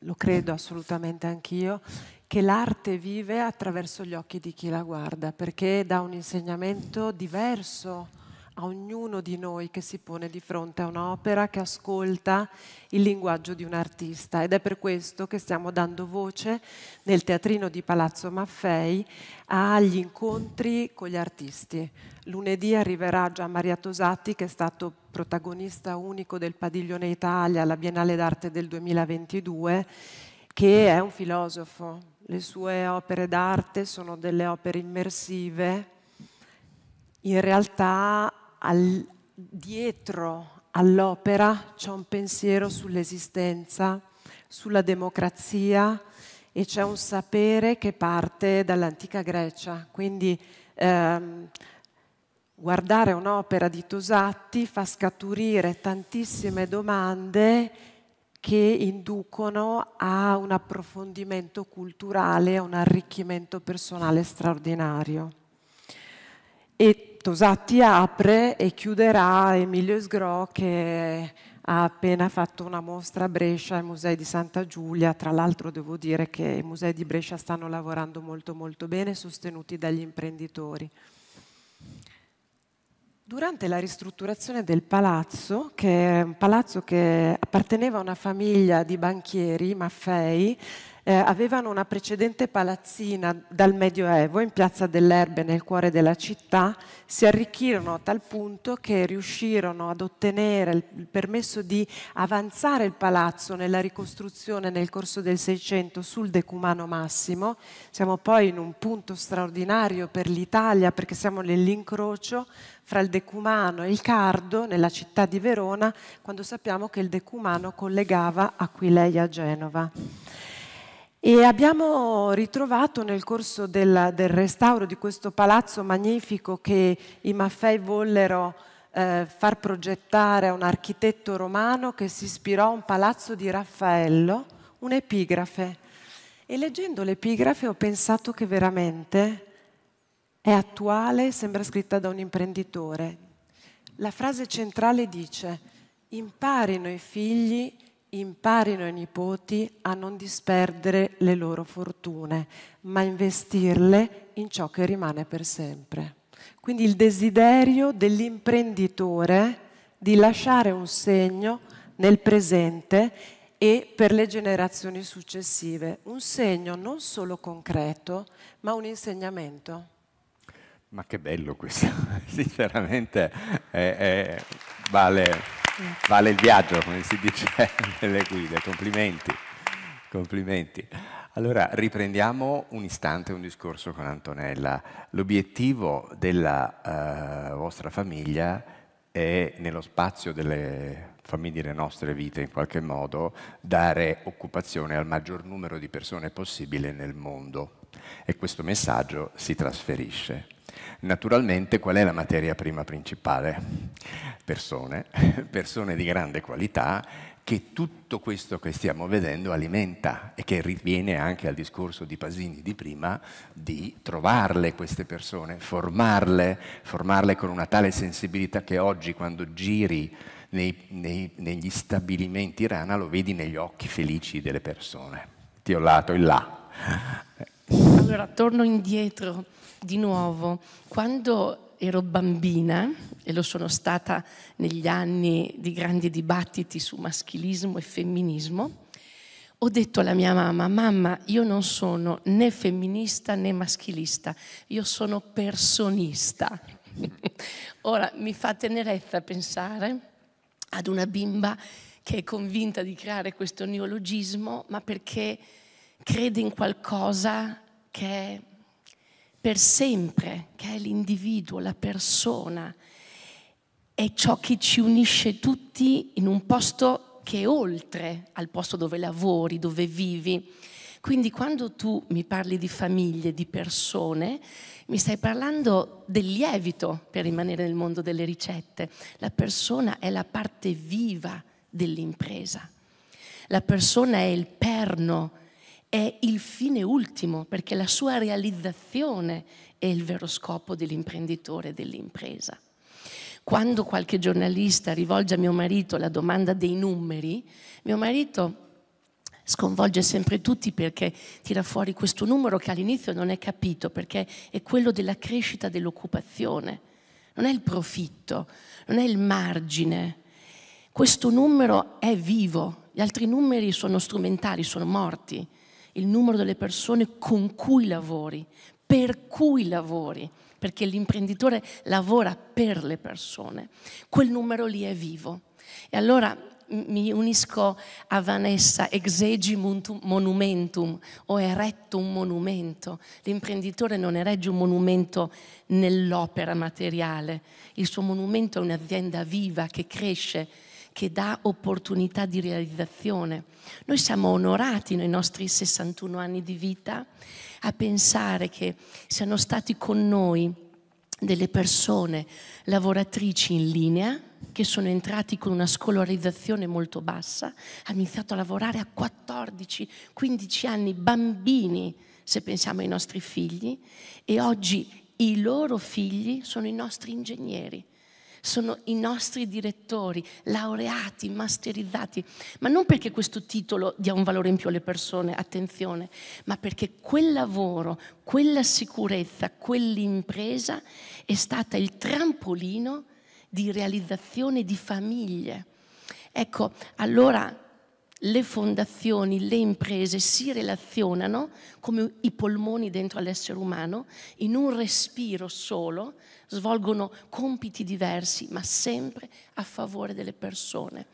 lo credo assolutamente anch'io, che l'arte vive attraverso gli occhi di chi la guarda, perché dà un insegnamento diverso a ognuno di noi che si pone di fronte a un'opera, che ascolta il linguaggio di un artista ed è per questo che stiamo dando voce nel teatrino di Palazzo Maffei agli incontri con gli artisti. Lunedì arriverà Gian Maria Tosatti che è stato protagonista unico del Padiglione Italia alla Biennale d'Arte del 2022, che è un filosofo, le sue opere d'arte sono delle opere immersive. In realtà al, dietro all'opera c'è un pensiero sull'esistenza, sulla democrazia e c'è un sapere che parte dall'antica Grecia. Quindi ehm, guardare un'opera di Tosatti fa scaturire tantissime domande che inducono a un approfondimento culturale, a un arricchimento personale straordinario. E Tosatti apre e chiuderà Emilio Sgro che ha appena fatto una mostra a Brescia ai Musei di Santa Giulia, tra l'altro devo dire che i musei di Brescia stanno lavorando molto molto bene, sostenuti dagli imprenditori. Durante la ristrutturazione del palazzo, che è un palazzo che apparteneva a una famiglia di banchieri, Maffei, eh, avevano una precedente palazzina dal Medioevo in Piazza dell'Erbe nel cuore della città, si arricchirono a tal punto che riuscirono ad ottenere il permesso di avanzare il palazzo nella ricostruzione nel corso del Seicento sul decumano massimo. Siamo poi in un punto straordinario per l'Italia perché siamo nell'incrocio fra il decumano e il cardo nella città di Verona, quando sappiamo che il decumano collegava Aquileia a Genova. E abbiamo ritrovato nel corso del, del restauro di questo palazzo magnifico che i Maffei vollero eh, far progettare a un architetto romano che si ispirò a un palazzo di Raffaello, un'epigrafe. E leggendo l'epigrafe ho pensato che veramente è attuale, sembra scritta da un imprenditore. La frase centrale dice, imparino i figli imparino i nipoti a non disperdere le loro fortune, ma investirle in ciò che rimane per sempre. Quindi il desiderio dell'imprenditore di lasciare un segno nel presente e per le generazioni successive, un segno non solo concreto, ma un insegnamento. Ma che bello questo, sinceramente, è, è, vale. Vale il viaggio, come si dice nelle guide. Complimenti. Complimenti. Allora riprendiamo un istante un discorso con Antonella. L'obiettivo della uh, vostra famiglia è nello spazio delle famiglie, delle nostre vite in qualche modo, dare occupazione al maggior numero di persone possibile nel mondo. E questo messaggio si trasferisce. Naturalmente qual è la materia prima principale? Persone, persone di grande qualità che tutto questo che stiamo vedendo alimenta e che riviene anche al discorso di Pasini di prima di trovarle queste persone, formarle, formarle con una tale sensibilità che oggi quando giri nei, nei, negli stabilimenti rana lo vedi negli occhi felici delle persone. Ti ho lato il là. Allora, torno indietro di nuovo, quando ero bambina, e lo sono stata negli anni di grandi dibattiti su maschilismo e femminismo, ho detto alla mia mamma, mamma, io non sono né femminista né maschilista, io sono personista. Ora mi fa tenerezza pensare ad una bimba che è convinta di creare questo neologismo, ma perché crede in qualcosa che è per sempre, che è l'individuo, la persona, è ciò che ci unisce tutti in un posto che è oltre al posto dove lavori, dove vivi. Quindi quando tu mi parli di famiglie, di persone, mi stai parlando del lievito per rimanere nel mondo delle ricette. La persona è la parte viva dell'impresa. La persona è il perno è il fine ultimo, perché la sua realizzazione è il vero scopo dell'imprenditore e dell'impresa. Quando qualche giornalista rivolge a mio marito la domanda dei numeri, mio marito sconvolge sempre tutti perché tira fuori questo numero che all'inizio non è capito, perché è quello della crescita dell'occupazione, non è il profitto, non è il margine. Questo numero è vivo, gli altri numeri sono strumentali, sono morti il numero delle persone con cui lavori, per cui lavori, perché l'imprenditore lavora per le persone. Quel numero lì è vivo. E allora mi unisco a Vanessa, exegi monumentum, ho eretto un monumento. L'imprenditore non eregge un monumento nell'opera materiale, il suo monumento è un'azienda viva che cresce, che dà opportunità di realizzazione. Noi siamo onorati nei nostri 61 anni di vita a pensare che siano stati con noi delle persone lavoratrici in linea che sono entrati con una scolarizzazione molto bassa, hanno iniziato a lavorare a 14-15 anni, bambini se pensiamo ai nostri figli, e oggi i loro figli sono i nostri ingegneri sono i nostri direttori, laureati, masterizzati, ma non perché questo titolo dia un valore in più alle persone, attenzione, ma perché quel lavoro, quella sicurezza, quell'impresa è stata il trampolino di realizzazione di famiglie. Ecco, allora le fondazioni, le imprese si relazionano come i polmoni dentro all'essere umano, in un respiro solo, svolgono compiti diversi, ma sempre a favore delle persone.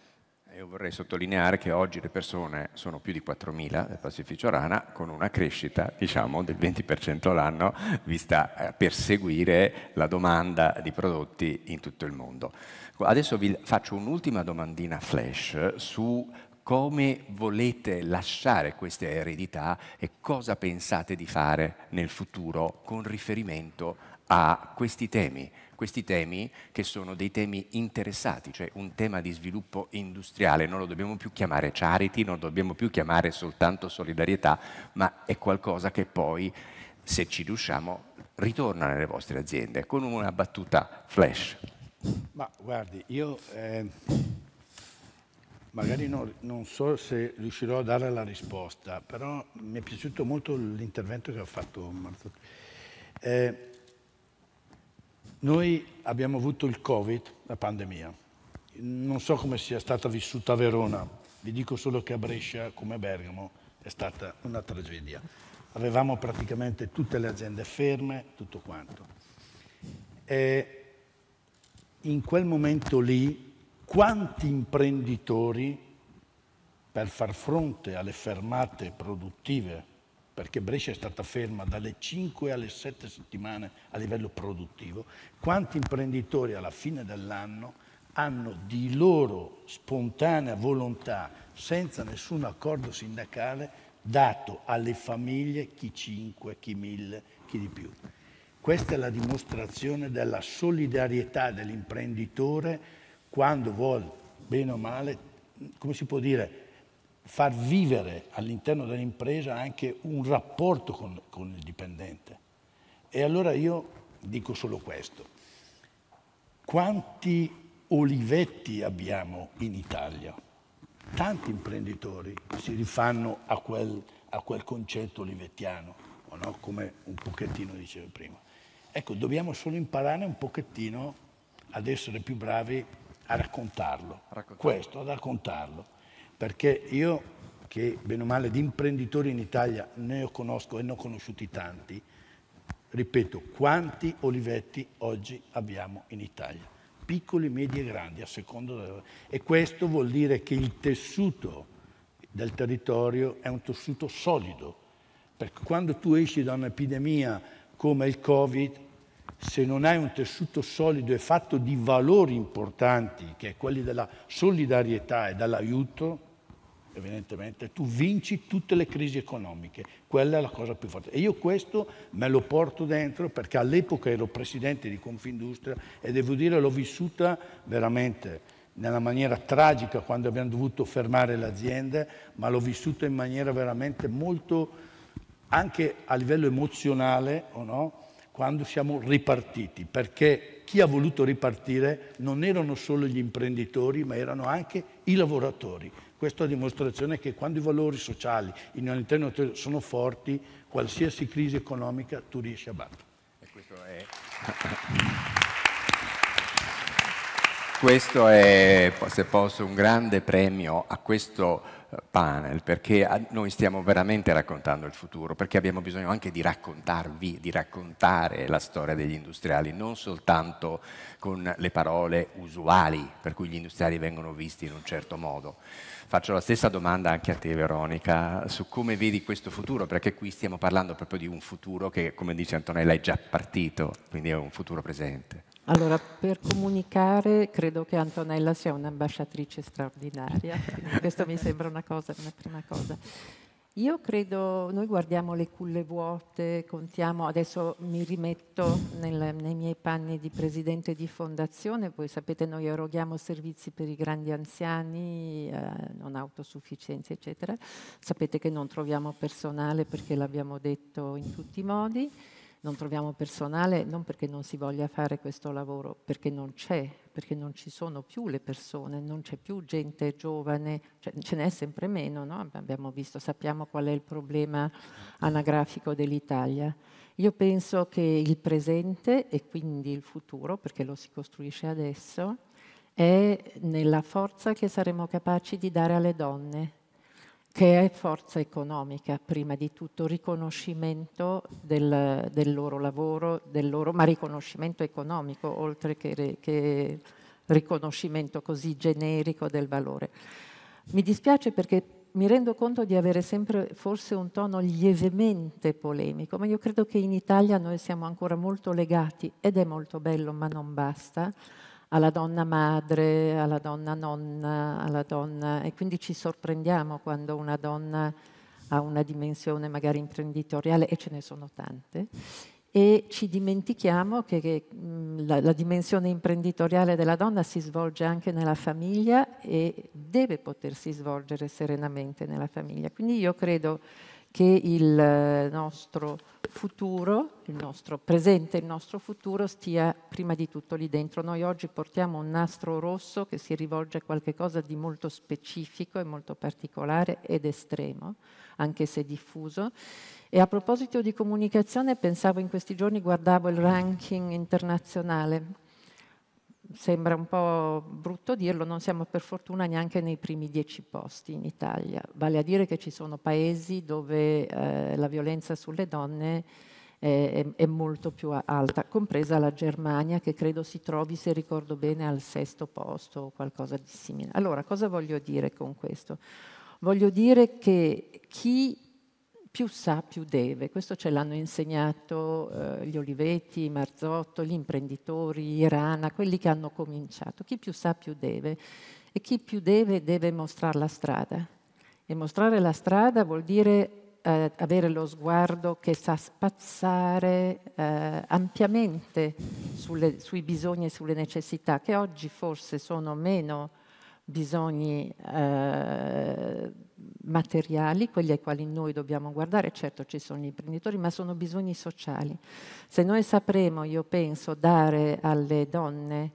Io vorrei sottolineare che oggi le persone sono più di 4.000 del Pacificio Rana, con una crescita diciamo, del 20% l'anno, vista eh, perseguire la domanda di prodotti in tutto il mondo. Adesso vi faccio un'ultima domandina flash su come volete lasciare questa eredità e cosa pensate di fare nel futuro con riferimento a questi temi, questi temi che sono dei temi interessati, cioè un tema di sviluppo industriale, non lo dobbiamo più chiamare charity, non lo dobbiamo più chiamare soltanto solidarietà, ma è qualcosa che poi, se ci riusciamo, ritorna nelle vostre aziende, con una battuta flash. Ma guardi, io... Eh Magari non, non, so se riuscirò a dare la risposta, però mi è piaciuto molto l'intervento che ha fatto Marzotti. Eh, noi abbiamo avuto il Covid, la pandemia. Non so come sia stata vissuta a Verona, vi dico solo che a Brescia, come a Bergamo, è stata una tragedia. Avevamo praticamente tutte le aziende ferme, tutto quanto. E in quel momento lì quanti imprenditori per far fronte alle fermate produttive, perché Brescia è stata ferma dalle 5 alle 7 settimane a livello produttivo, quanti imprenditori alla fine dell'anno hanno di loro spontanea volontà, senza nessun accordo sindacale, dato alle famiglie chi 5, chi 1000, chi di più. Questa è la dimostrazione della solidarietà dell'imprenditore quando vuol, bene o male, come si può dire, far vivere all'interno dell'impresa anche un rapporto con, con il dipendente. E allora io dico solo questo. Quanti olivetti abbiamo in Italia? Tanti imprenditori si rifanno a quel, a quel concetto olivettiano, no? come un pochettino dicevo prima. Ecco, dobbiamo solo imparare un pochettino ad essere più bravi a raccontarlo, raccontarlo. questo, a raccontarlo, perché io che bene o male di imprenditori in Italia ne conosco e ne ho conosciuti tanti, ripeto, quanti olivetti oggi abbiamo in Italia? Piccoli, medi e grandi, a seconda della... E questo vuol dire che il tessuto del territorio è un tessuto solido, perché quando tu esci da un'epidemia come il Covid, se non hai un tessuto solido e fatto di valori importanti, che è quelli della solidarietà e dell'aiuto, evidentemente tu vinci tutte le crisi economiche, quella è la cosa più forte. E io questo me lo porto dentro perché all'epoca ero presidente di Confindustria e devo dire l'ho vissuta veramente nella maniera tragica quando abbiamo dovuto fermare le aziende, ma l'ho vissuta in maniera veramente molto anche a livello emozionale, o no? quando siamo ripartiti, perché chi ha voluto ripartire non erano solo gli imprenditori, ma erano anche i lavoratori. Questa è dimostrazione che quando i valori sociali in all'interno sono forti, qualsiasi crisi economica tu riesci a battere. Questo è... questo è, se posso, un grande premio a questo panel, perché noi stiamo veramente raccontando il futuro, perché abbiamo bisogno anche di raccontarvi, di raccontare la storia degli industriali, non soltanto con le parole usuali, per cui gli industriali vengono visti in un certo modo. Faccio la stessa domanda anche a te Veronica, su come vedi questo futuro, perché qui stiamo parlando proprio di un futuro che, come dice Antonella, è già partito, quindi è un futuro presente. Allora, per comunicare credo che Antonella sia un'ambasciatrice straordinaria, questo mi sembra una, cosa, una prima cosa. Io credo, noi guardiamo le culle vuote, contiamo, adesso mi rimetto nel, nei miei panni di presidente di fondazione, voi sapete noi eroghiamo servizi per i grandi anziani, eh, non autosufficienza eccetera, sapete che non troviamo personale perché l'abbiamo detto in tutti i modi, non troviamo personale non perché non si voglia fare questo lavoro, perché non c'è, perché non ci sono più le persone, non c'è più gente giovane, cioè, ce n'è sempre meno, no? abbiamo visto, sappiamo qual è il problema anagrafico dell'Italia. Io penso che il presente e quindi il futuro, perché lo si costruisce adesso, è nella forza che saremo capaci di dare alle donne, che è forza economica prima di tutto, riconoscimento del, del loro lavoro, del loro, ma riconoscimento economico oltre che, che, riconoscimento così generico del valore. Mi dispiace perché mi rendo conto di avere sempre forse un tono lievemente polemico, ma io credo che in Italia noi siamo ancora molto legati ed è molto bello, ma non basta alla donna madre, alla donna nonna, alla donna e quindi ci sorprendiamo quando una donna ha una dimensione magari imprenditoriale e ce ne sono tante e ci dimentichiamo che, che mm, la, la, dimensione imprenditoriale della donna si svolge anche nella famiglia e deve potersi svolgere serenamente nella famiglia. Quindi io credo che il eh, nostro futuro, il nostro presente, il nostro futuro stia prima di tutto lì dentro. Noi oggi portiamo un nastro rosso che si rivolge a qualcosa di molto specifico e molto particolare ed estremo, anche se diffuso. E a proposito di comunicazione, pensavo in questi giorni, guardavo il ranking internazionale sembra un po' brutto dirlo, non siamo per fortuna neanche nei primi dieci posti in Italia, vale a dire che ci sono paesi dove eh, la violenza sulle donne è, è, molto più alta, compresa la Germania che credo si trovi, se ricordo bene, al sesto posto o qualcosa di simile. Allora, cosa voglio dire con questo? Voglio dire che chi più sa più deve. Questo ce l'hanno insegnato eh, gli Olivetti, Marzotto, gli imprenditori, Irana, quelli che hanno cominciato. Chi più sa più deve e chi più deve deve mostrare la strada. E mostrare la strada vuol dire eh, avere lo sguardo che sa spazzare eh, ampiamente sulle, sui bisogni e sulle necessità, che oggi forse sono meno bisogni eh, materiali, quelli ai quali noi dobbiamo guardare, certo ci sono gli imprenditori, ma sono bisogni sociali. Se noi sapremo, io penso, dare alle donne,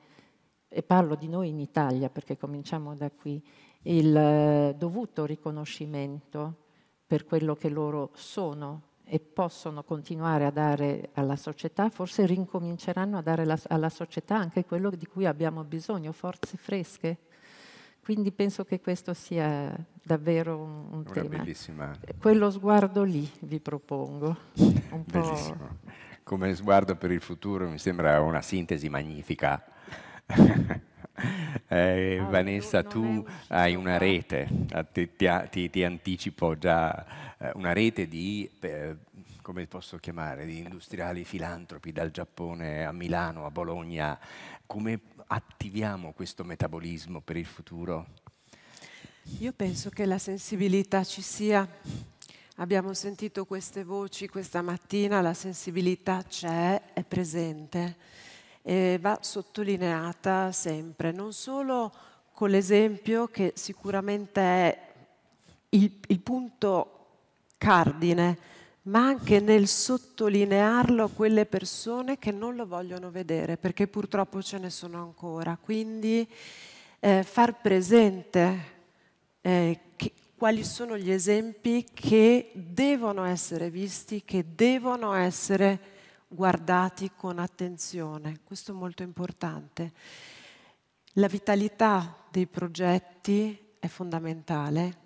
e parlo di noi in Italia perché cominciamo da qui, il eh, dovuto riconoscimento per quello che loro sono e possono continuare a dare alla società, forse rincominceranno a dare alla società anche quello di cui abbiamo bisogno, forze fresche quindi penso che questo sia davvero un, Una tema. Bellissima... Eh, quello sguardo lì vi propongo. Un Bellissimo. Come sguardo per il futuro mi sembra una sintesi magnifica. Eh, ah, Vanessa, tu, tu hai una rete, ti, ti, ti, anticipo già, eh, una rete di, eh, come posso chiamare, di industriali filantropi dal Giappone a Milano, a Bologna. Come attiviamo questo metabolismo per il futuro? Io penso che la sensibilità ci sia. Abbiamo sentito queste voci questa mattina, la sensibilità c'è, è presente e va sottolineata sempre, non solo con l'esempio che sicuramente è il, il punto cardine, ma anche nel sottolinearlo a quelle persone che non lo vogliono vedere, perché purtroppo ce ne sono ancora. Quindi eh, far presente eh, che, quali sono gli esempi che devono essere visti, che devono essere guardati con attenzione. Questo è molto importante. La vitalità dei progetti è fondamentale,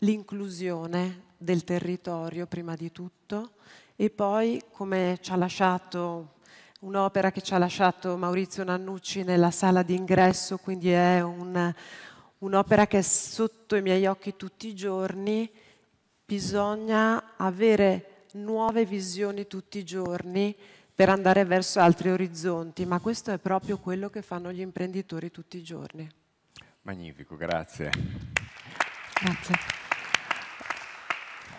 l'inclusione del territorio prima di tutto e poi come ci ha lasciato un'opera che ci ha lasciato Maurizio Nannucci nella sala d'ingresso, quindi è un, un'opera che è sotto i miei occhi tutti i giorni, bisogna avere nuove visioni tutti i giorni per andare verso altri orizzonti, ma questo è proprio quello che fanno gli imprenditori tutti i giorni. Magnifico, grazie. Grazie.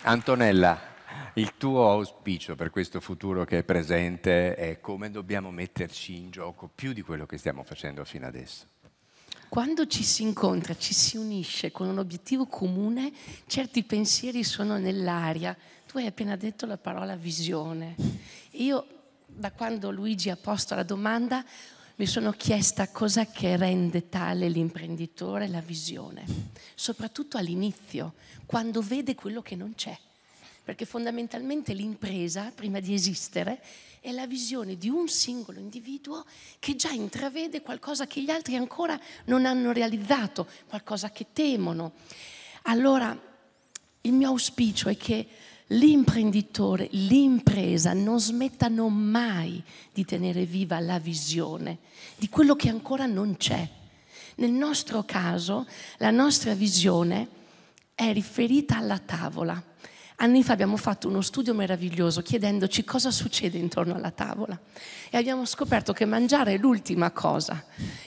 Antonella, il tuo auspicio per questo futuro che è presente è come dobbiamo metterci in gioco più di quello che stiamo facendo fino adesso? Quando ci si incontra, ci si unisce con un obiettivo comune, certi pensieri sono nell'aria. Tu hai appena detto la parola visione. Io, da quando Luigi ha posto la domanda, mi sono chiesta cosa che rende tale l'imprenditore la visione, soprattutto all'inizio, quando vede quello che non c'è, perché fondamentalmente l'impresa, prima di esistere, è la visione di un singolo individuo che già intravede qualcosa che gli altri ancora non hanno realizzato, qualcosa che temono. Allora, il mio auspicio è che l'imprenditore, l'impresa non smettano mai di tenere viva la visione di quello che ancora non c'è. Nel nostro caso la nostra visione è riferita alla tavola Anni fa abbiamo fatto uno studio meraviglioso chiedendoci cosa succede intorno alla tavola e abbiamo scoperto che mangiare è l'ultima cosa.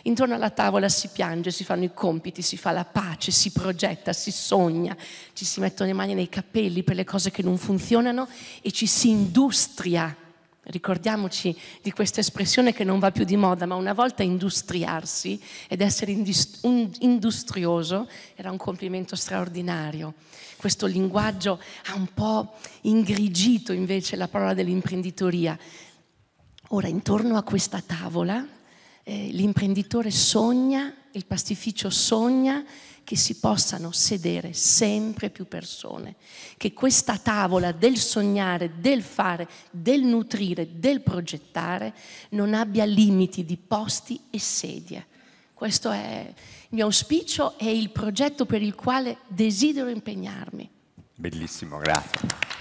Intorno alla tavola si piange, si fanno i compiti, si fa la pace, si progetta, si sogna, ci si mettono le mani nei capelli per le cose che non funzionano e ci si industria Ricordiamoci di questa espressione che non va più di moda, ma una volta industriarsi ed essere industrioso era un complimento straordinario. Questo linguaggio ha un po' ingrigito invece la parola dell'imprenditoria. Ora, intorno a questa tavola, eh, l'imprenditore sogna, il pastificio sogna che si possano sedere sempre più persone, che questa tavola del sognare, del fare, del nutrire, del progettare non abbia limiti di posti e sedie. Questo è il mio auspicio e il progetto per il quale desidero impegnarmi. Bellissimo, grazie.